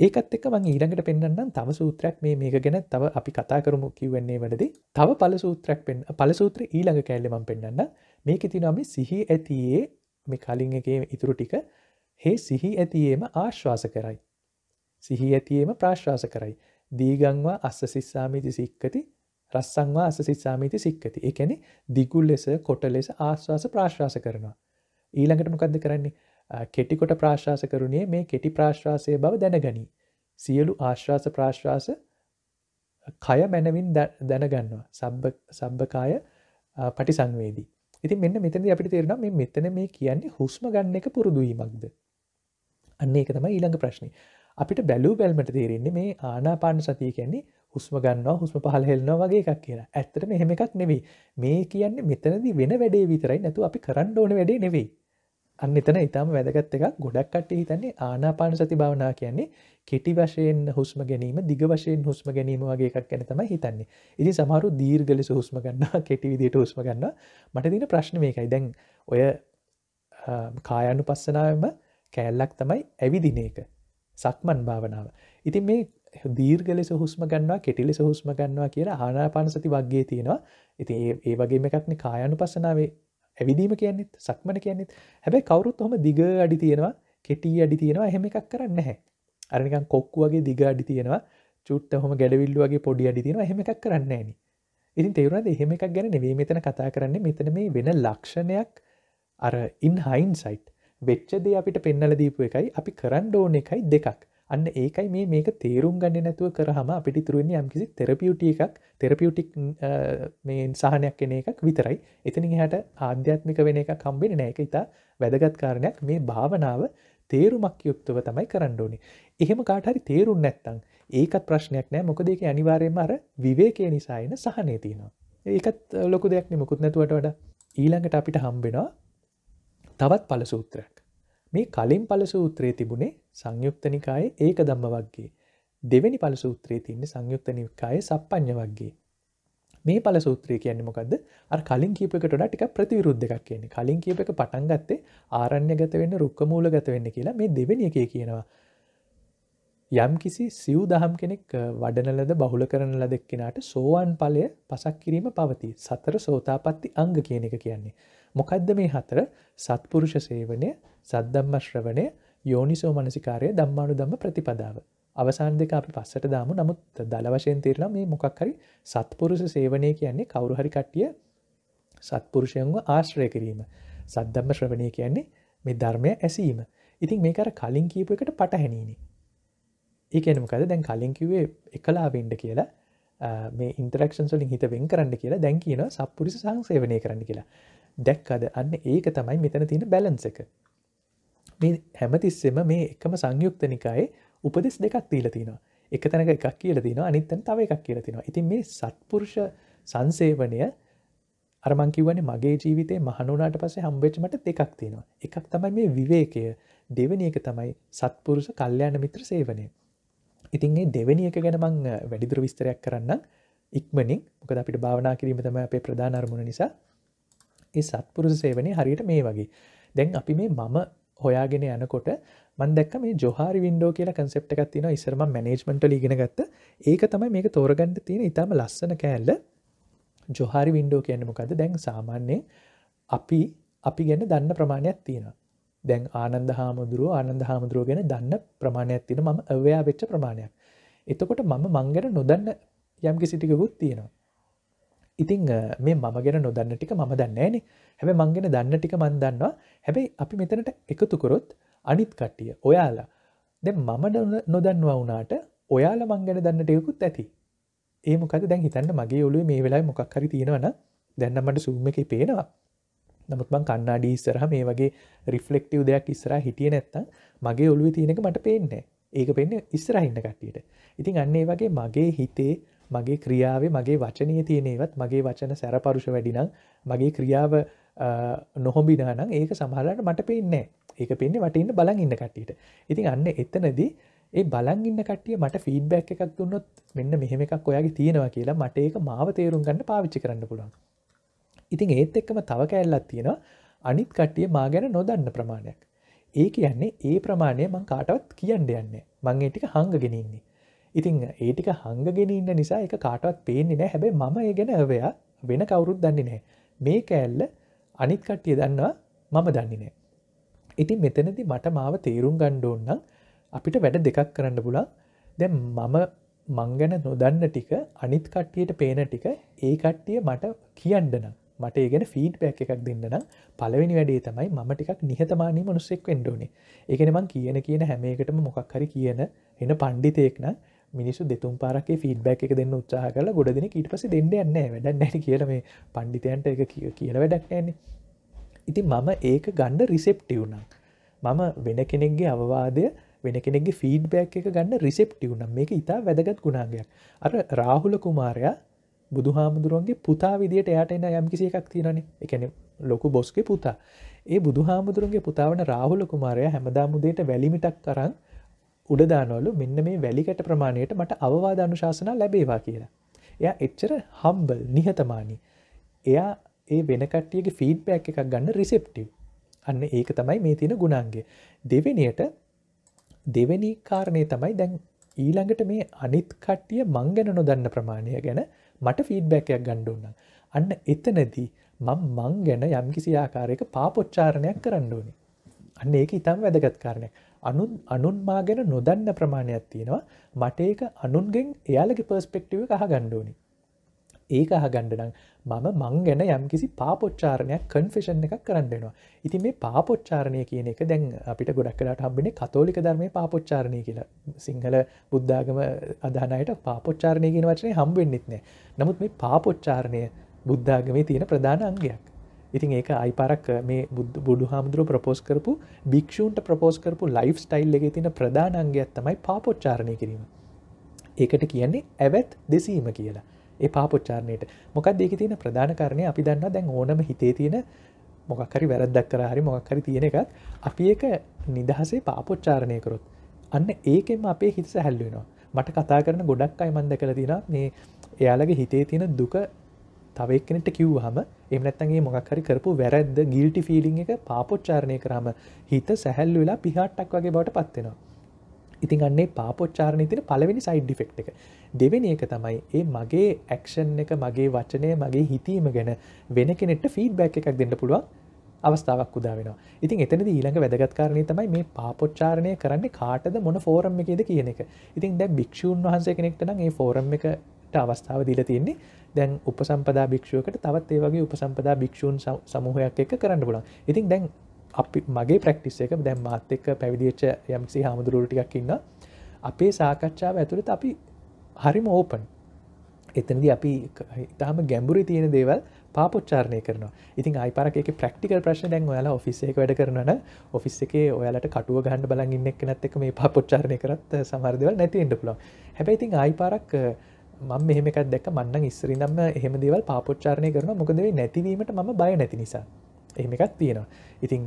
ඒකත් එක මං ඊළඟට පෙන්න්නම් තම සූත්‍රයක් මේ මේක ගැන තව අපි කතා කරමු කිවන්නේ වනද තව පල සූත්‍රයක් පෙන් පල සූත්‍ර ඊළඟ කෑල්ලෙමම් පෙන්න්න මේක තිනම සිහි ඇතියේ මේ කලින් එක ඉතුරු ටික හේ සිහි ඇතියේම ආශ්වාස කරයි සිහි ඇතියේම ප්‍රශ්වාස කරයි දීගංවා අස්ස සිස්සාමිති සික්කති රස්සංවා අසසිස්සාමීති සික්කති එකැනෙ දිගුල් ලෙස කොට ලෙස ආශ්වාස ප්‍රශ්වාස කරනවා. ඊළඟට මොකක්ද කරන්නේ කෙටිකොට ප්‍රශ්වාස කරුණේ මේ කෙටි ප්‍රශ්වාසය බව දැනගනී. සියලු ආශ්වාස ප්‍රශ්වාස කය මැනවින් දැනගන්නවා සබ සබ්භකාය පටි සංවේදී. ඉතින් මෙන්න මෙතද අපිට තේරෙන මේ මෙතන මේ කියන්නේ හුස්ම ගන්න එක පුරුදුවීමක්ද. අන්නේ එක තමයි ඊළඟ ප්‍රශ්නය. අපිට බැලූ බැල්මට තේරෙන්නේ මේ ආනාපාන සතිය කියන්නේ හුස්ම ගන්නවා හුස්ම පහල හෙල්නවා වගේ එකක් කියන ඇත්තට මෙහෙම එකක් නෙවෙයි මේ කියන්නේ මෙතනදී වෙන වැඩේ විතරයි නැතු අපි කරන්න ඕන වැඩේ නෙවෙයි අන්න එතන ඉතාම වැදගත් එකක් ගොඩක් කට්ටි හිතන්නේ ආනාපාන සති භාවනා කියන්නේ කෙටි වශයෙන් හුස්ම ගැනීම දිග වශයෙන් හුස්ම ගැනීම වගේ එකක් ගැන තමයි හිතන්නේ ඉතින් සමහරු දීර්ඝ ලෙස හුස්ම ගන්නවා කෙටි විදිහට හුස්ම ගන්නවා මට තියෙන ප්‍රශ්නේ මේකයි දැන් ඔය කායानुපස්සනාවෙම කෑල්ලක් තමයි ඇවිදින එක සක්මන් භාවනාව ඉතින් මේ දීර්ග ලෙස හුස්ම ගන්නවා කෙටිලෙස හුස්ම ගන්නවා කියලා හනාපාන සති වගේ තියෙනවා ඉති ඒ වගේ එකක්න කායනු පසනාවේ ඇවිදීම කියන්නෙත් සක්මන කියන්නෙත් හැබැයි කවරුත් හොම දිග අඩි තියෙනවා කෙටී අඩි තියෙනවා එහෙම එකක් කරන්න හැ අරනිකන් කොක්කු වගේ දිග අඩි තියෙනවා චුට්ට හොම ගැඩවිල්ල වගේ පොඩි අඩි තියෙනවා එහෙම එකක් කරන්න ෑන ඉතින් තේරුණද එහෙම එකක් ගැන නෙවේ මෙතන කතා කරන්නේ මෙතන මේ වෙන ලක්ෂණයක් අර ඉන් හයින් සයිට් වෙච්චදේ අපිට පෙන්නල දීපු එකයි අපි කරන්න ඕන එකයි දෙකක් අන්න ඒකයි මේ මේක තේරුම් ගන්න නැතුව කරහම අපිටි තුරන්නේ යම්කිසි තෙරපියුටි එකක් තෙරපියුටික් මේ සාහනයක් එන එකක් විතරයි එතනින් හට ආධ්‍යාත්මික වෙන එක කම්බෙන නෑක ඉතා වැදගත්කාරණයක් මේ භාවනාව තේරුමක් යුක්තව තමයි කරණ්ඩෝනි එහෙම කාටහරි තේරුම් නැත්තං ඒකත් ප්‍රශ්නයක් නෑ මොකද ඒක අනිවාරයෙන් අර විවේකය නිසායන සහනය තියෙනවා ඒකත් ලොකු දෙයක් නිමකුත් නැතුවට වඩා ඊළඟට අපිට හම්බෙනවා තවත් පලසූත්‍රයක් මේ කලින් පලසූත්‍රයේ තිබුණේ සංයුක්තනිකාය ඒක දම්ම වක්ගේ දෙවැනි පලසූත්‍රයේ තින්නේ සංයුක්තනිකාය සප්පඥ වක්ගේ මේ පල සූත්‍රය කියන්නේ මොකද අර කලින් කීපකට ටික ප්‍රතිවිරුද්ධ එකක් කියන්නේ කලින් කියප එක පටන් ගත්තේ ආරණ්‍ය ගත වෙන්න රුක්කමූල ගත වෙන්න කියලා මේ දෙවෙනි එකේ කියනවා යම් කිසි සිව් දහම් කෙනෙක් වඩනලද බහුල කරන ලදක්කෙනට සෝවාන් පලය පසක් කිරීම පවති සතර සෝතාපත්ති අංග කියන එක කියන්නේ මොකද්ද මේ හතර සත්පුරුෂ සේවනය සද්ධම්මශ්‍රවනය යෝනිසෝ මනසිකාරය දම්මානු දම්ම ප්‍රතිපදාව. අවසාන් දෙක අපි පස්සට දාම නමුත් දලවශයෙන් තේරලා මේ මොකක් හරි සත්පුරුෂ සේවනය කියන්නේ කවරුහරි කට්ටිය සත්පුරුෂයන්ව ආශ්‍රය කිරීම. සද්ධම්ම ශ්‍රවණය කියන්නේ මේ ධර්මය ඇසීම. ඉතින් මේකර කලින් කීප එකට පටහැනීනි. ඒකනමකද දැන් කලින් කිවේ එකලා වෙන්ඩ කියලා මේ ඉන්ටරක්ෂන් සොලින් හිත වෙන් කරන්න කියලා දැන් කියන සත්පුරුෂ සංසේවනය කරන්න කියලා දැක්කද අන්න ඒක තමයි මෙතන තියෙන බැලන්ස එක මේ හැමතිස්සෙම මේ එකම සංයුක්ත නිකායේ උපදෙස් දෙකක් තිීල තිනවා එක තැනක එකක් කියල තින අනිත්තන තව එකක් කියල තිනවා ඉතින් මේ සත්පුරුෂ සංසේවනය අරමංකිවන මගේ ජීවිතේ මහනුනාට පසේ හම්බේච්මට දෙකක් තියෙනවා එකක් තමයි මේ විවේකය දෙවනි එක තමයි සත්පුරුෂ කල්්‍යයාන මිත්‍ර සේවනය ඉතින්ගේ දෙවැනි එක ගැන මං වැඩිදුර විස්තරයක් කරන්න ඉක්මනින් මොකද අපිට භාවනා කිරීම තම අපේ ප්‍රධානර්මුණ නිසා ඒ සත්පුරුස සේවනය හරියට මේ වගේ දැන් අපි මේ මම හොයාගෙන යනකොට මන්දක් මේ ජොහරි වින්ඩෝ කියලා කන්සප් එකක් තින ඉසරම මනේජ්මට ලිගෙන ගත්ත ඒක තමයි මේක තෝරගන්න තියෙන ඉතාම ලස්සන කෑල්ල ජොහරි වින්ඩෝ කියන්නමකද දැන් සාමාන්‍යයෙන් අපි අපි ගැන දන්න ප්‍රමාණයක් තියෙන දැන් ආනන්ද හාමුදුරුව ආනන්ද හාමුදුරුව ගැන දන්න ප්‍රමාණයක් තියෙන ම අවයා වෙච්ච ප්‍රමාණයක් එතකොට මම මංගර නොදන්න යම්කි සිටිකකුත් තියෙනවා ඉතිං මේ මම ගෙන නොදන්න ටික ම දන්නේන හැබ මංගෙන දන්න ටික මන් දන්නවා හැබැයි අපි මෙතනට එකතුකොරොත් අනිත් කට්ටිය ඔයාලා දෙ මම නොදන්නවා වුනාට ඔයාල මංගෙන දන්න ටයකුත් ඇති ඒමකද දැන් හිතන්න මගේ ඔලු මේ වෙලා මොකක් හරි තියෙනවන දැන්නමට සූම එක පේනවා නමුත් මං කන්නාඩී ඉස්සරහ මේ වගේ රිෆලෙක්ටව දෙයක් ඉස්සර හිටිය නැත්තම් මගේ ඔලුව තියෙනක මට පේන්නේ ඒක පෙන්න්න ඉස්සරහින්න කට්ටියට ඉතින් අන්නේ වගේ මගේ හිතේ මගේ ක්‍රියාවේ මගේ වචනය තියනෙවත් මගේ වචන සැරපරුෂ වැඩිනම් මගේ ක්‍රියාව නොහොඹිනානම් ඒක සමහලාට මට පේන්නේ ඒක පෙන්න්නේ වටඉන්න බලන් ඉන්න කට්ටියට ඉතින් අන්න එතනදී ඒ බලන් ඉන්න කට්ටිය මට ෆීඩ්බැක් එකක් දුන්නොත් මෙන්න මෙහෙම එකක් ඔයාගේ තියෙනවා කියලා මට ඒක මාව තේරුම් ගන්න පාවිච්චි කරන්න පුළුවන් ඉතින් ඒත් එක්කම තව කෑල්ලත් තියෙනවා අනිත් කට්ටිය මා ගැන නොදන්න ප්‍රමාණයක් ඒ කියන්නේ ඒ ප්‍රමාණය මං කාටවත් කියන්න යන්නේ මං ඒටික හංගගෙනඉන්නේ ඉතිං ඒටික හංගගෙන ඉන්න නිසා එක කාටවත් පේන්නේ නෑ හැබැයි මම ඒ ගැන ඔවයා වෙන කවුරුත් දන්නේ නෑ මේ කෑල්ල අනිත් කට්ටිය දන්නවා මම දන්නේ නෑ ඉතින් මෙතනති මට මාව තේරුම් ගණ්ඩෝන්න අපිට වැඩ දෙකක් කරන්න පුලා දැ මම මංගැන නොදන්න ටික අනිත් කට්ටියට පේන ටික ඒ කට්ටිය මට කියන්නනම් මට ඒගෙන ෆීඩ් පැක් එකක් දෙන්නන පලවෙනි වැඩේ තමයි ම ටිකක් නිහතමානී මනුස්සෙක් වෙන්ඩෝනේ ඒගෙන මං කියන කියන හැම එකටම මොකක් හරි කියන එන පණ්ඩිතයෙක්න මිනිස්සු දෙතුම් පාරක් ෆිඩ්බැක් එක දෙන්න උත්සාහ කල ගොඩදින ඊට පස දෙන්න යන්න වැඩ නැට කියල මේ පණ්ඩිතයන්ට එක කිය කියල වැඩක් නෑන්නේ ඉතින් මම ඒක ගණ්ඩ රිසෙප්ටිවුනම් මම වෙන කෙනෙක්ගේ අවවාදය වෙන කෙනෙගේ ෆීඩ්බැක් එක ගන්න රිසෙප්ටිවුනම් මේ ඉතා වැදගත් ගුණාගයක් අර රාහුල කුමාරයා බුදු හාමුදුරුවන්ගේ පුතා විදියට එයට එන්න යම්කිසි එකක් තියෙනනේ එකන ලොකු බොස්ගේ පුතා ඒ බුදු හාමුදුරුන්ගේ පුතාවන රාහුල කුමාරය හැමදාමුදේට වැලිමිටක් කරන්න උඩදානවලු මෙන්න මේ වැලිකට ප්‍රමාණයට මට අවවාධ අනුශාසනා ලැබේවා කියලා. එයා එච්චර හම්බල් නිහතමානී. එයා ඒ වෙනකට්ටියගේ ෆීඩ්පෑක් එකක් ගන්න රිසෙප්ටව් අන්න ඒක තමයි මේ තියෙන ගුණන්ගේ. දෙවෙනියට දෙවැනි කාරණය තමයි දැන් ඊළඟට මේ අනිත් කට්ටිය මං ගැන නොදන්න ප්‍රමාණය ගැන මට ෆීඩ්බැකයක් ගණ්ඩුන්න. අන්න එතනදී මං මං ගැන යම්කිසි ආකාරයක පාපොච්චාරණයක් කරන්න ඕනි. අන්න ඒක ඉතාම වැදගත්කාරණයක් අනුන් අනුන් මා ගැන නොදන්න ප්‍රමාණයක් තියෙනවා මට ඒක අනුන්ගෙන් එයාලගේ පර්ස්පෙක්ටව කහ ගණ්ඩෝනි ඒක අහ ගණ්ඩනම් මම මං ගැන යම්කිසි පාපොච්චාරණයක් කන්ෆෙෂන් එකක් කරන්නෙනවා ඉතින් මේ පාපොච්චාරණය කියන එක දැන් අපිට ගොඩක් කලාට හම්බිනේ කතෝලික ධර්මය පාපොච්චාරණය කියලා සිංහල බුද්ධාගම අධානයට පාපොච්චාරණය කියන වචනය හම්බෙන්න්නෙත්නෑ නමුත් මේ පාපොච්චාරණය බුද්ධාගමේ තියෙන ප්‍රධාන අංගයක් ඉතින් ඒක අයිපරක් මේ බුදු හාමුදුරුව ප්‍රපෝස් කරපු භික්ෂූන්ට ප්‍රපෝස් කරපු ලයිෆ් ස්ටයිල් එක තින ප්‍රධානංගයක් තමයි පාපොච්චාරණය කිරීම ඒකට කියන්නේ ඇවැත් දෙසීම කියලා ඒ පාපොච්චාරණයට මොකක් දෙක තියෙන ප්‍රධානකාරණය අපි දන්න දැන් ඕනම හිතේ තියෙන මොකක්හරි වැරද්දක් කර හරි මොක්හරි තියෙන එකත් අපි එක නිදහසේ පාපොච්චාරණය කරොත් අන්න ඒකෙම අපේ හිත සැහැල්ලුවෙනවා මට කතා කරන ගොඩක් අයිමන්ද කළ තින මේ එයාලගේ හිතේ තියෙන දුක තවයි කෙනෙට කිව්හම එම නැත්තන්ගේ මොක්හරි කරපු වැරැද්ද ගිල්ටි ෆිලිං එක පාපොච්චාරණය කරාම හිත සැහැල් වෙලා පිහට්ටක් වගේ බවට පත්වෙනවා ඉතින් අන්නේ පාපොච්චාරණ තින පලවෙනි සයිඩ් ිෆෙක්් එක දෙවෙනි එක තමයි ඒ මගේ ඇක්ෂන් එක මගේ වචනය මගේ හිතීම ගැන වෙන කෙනෙට ෆීඩ්බැක් එකක් දෙන්න පුළුවන් අවස්ථාවක් උදා වෙන ඉතින් එතන ඊළඟ වැදගත්කාරණය තමයි මේ පාපොච්චාරණය කරන්නේ කාටද මොන ෆෝරම් එකේද කියන එක ඉතින් දැ භික්ෂූන් වහන්සේ කෙනෙක්ටන ඒ ෆෝරම් එක අවස්ථාව දීල තියන්නේ දැන් උපසම්පදා භික්ෂුවකට තවත් ඒ වගේ උපසම්පදා භික්ෂූන් සමූහයක් එක කරන්න පුළන් ඉතින් දැන් අපි මගේ ප්‍රක්ටිස් එක දැම් මාත් එක්ක පැවිදිච්ච යම්සි හාමුදුරුවටික් ඉන්න අපේ සාකච්ඡාව ඇතුළට අපි හරිම ඕපන් එතනද අපි ඉතාම ගැඹුරි තියෙන දේවල් පාපොච්චාරණය කරන ඉතින් අයිපරක ප්‍රක්ටිකල් ප්‍රශ්න දැන් ඔයාලා ඔෆිස් එක වැඩ කරනන ඔෆිස් එක ඔයාලට කටුව ගහන්න බලගන්න එක් නැත්තක මේ පාපොච්චාරණය කරත් සමර්දවල් නැති එඩ පුලො හැබැයිතින් අයිපරක් මම මෙහෙමකක් දැක මන්න ඉස්සරිනම්ම එහෙම දේවල් පාපොච්චාරණය කරන මොකදේ නැතිවීමට ම බය නැති නිසා එහෙමකත් තියෙනවා ඉතිං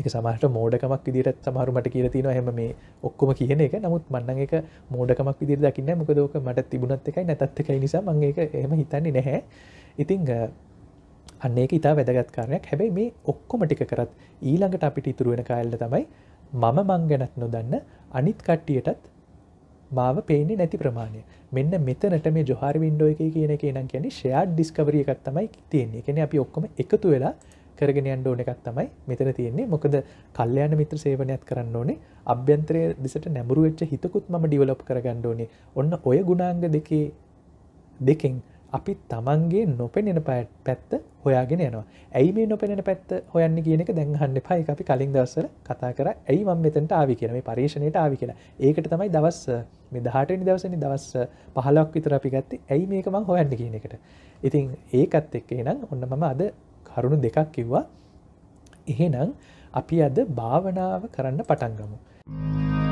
එක සමහට මෝඩකමක් විදිරත් සමහරුමට කියර තියෙන හැම මේ ඔක්කොම කියන එක නමුත් මන්න එක මෝඩකමක් විදිර දකින්න මොකදෝක මට තිබුණත් එකයි නැතත් එකයි නිසා මං එක එහෙම හිතන්නේ නැහැ ඉතිං අන්නේ ඉතා වැදගත් කාරයක් හැබැයි මේ ඔක්කොම ටික කරත් ඊළඟට අපිට ඉතුරුවෙන කාල්ල තමයි මම මං ගැනත් නොදන්න අනිත් කට්ටියටත් මාව පේන්නේ නැති ප්‍රමාණය මෙන්න මෙතනට මේ ජොහරි වින්ඩෝ එක කියන එක නම් කියන්නේ ෂයාඩ් ඩිස්කවරිය එකක් තමයි තියෙන්නේ කෙන අපි ඔක්කොම එකතු වෙලා කරගෙන යන්න ඕන එකක් තමයි මෙතන තියෙන්නේ මොකද කල්යන මිත්‍ර සේවනයක් කරන්න ඕනේ අභ්‍යන්තරය දිසට නැඹුරු වෙච්ච හිතකුත් මම ඩිවලොප් කරගන්න ඕනේ ඔන්න ඔය ගුණාංග දෙකේ දෙකෙන් අපි තමන්ගේ නොපෙනෙන පැත්ත හොයාගෙන යනවා ඇයි මේ නොපෙනෙන පැත්ත හොයන්න කියනක දැන්හන්න පයි අපි කලින් දවසර කතා කර ඇයි මං මෙතට ආවි කියන මේ පර්ේෂණයට ආවි කියලා ඒකට තමයි දවස් මේ දහටනි දවසනි දවස් පහලක් විතර අපි ගත්තේ ඇයි මේක මං හොයන්න කියන එකට ඉතින් ඒකත් එක්කේ නම් ඔන්න මම අද කරුණු දෙකක් කිව්වා එහෙනම් අපි අද භාවනාව කරන්න පටන්ගමු. Thank you.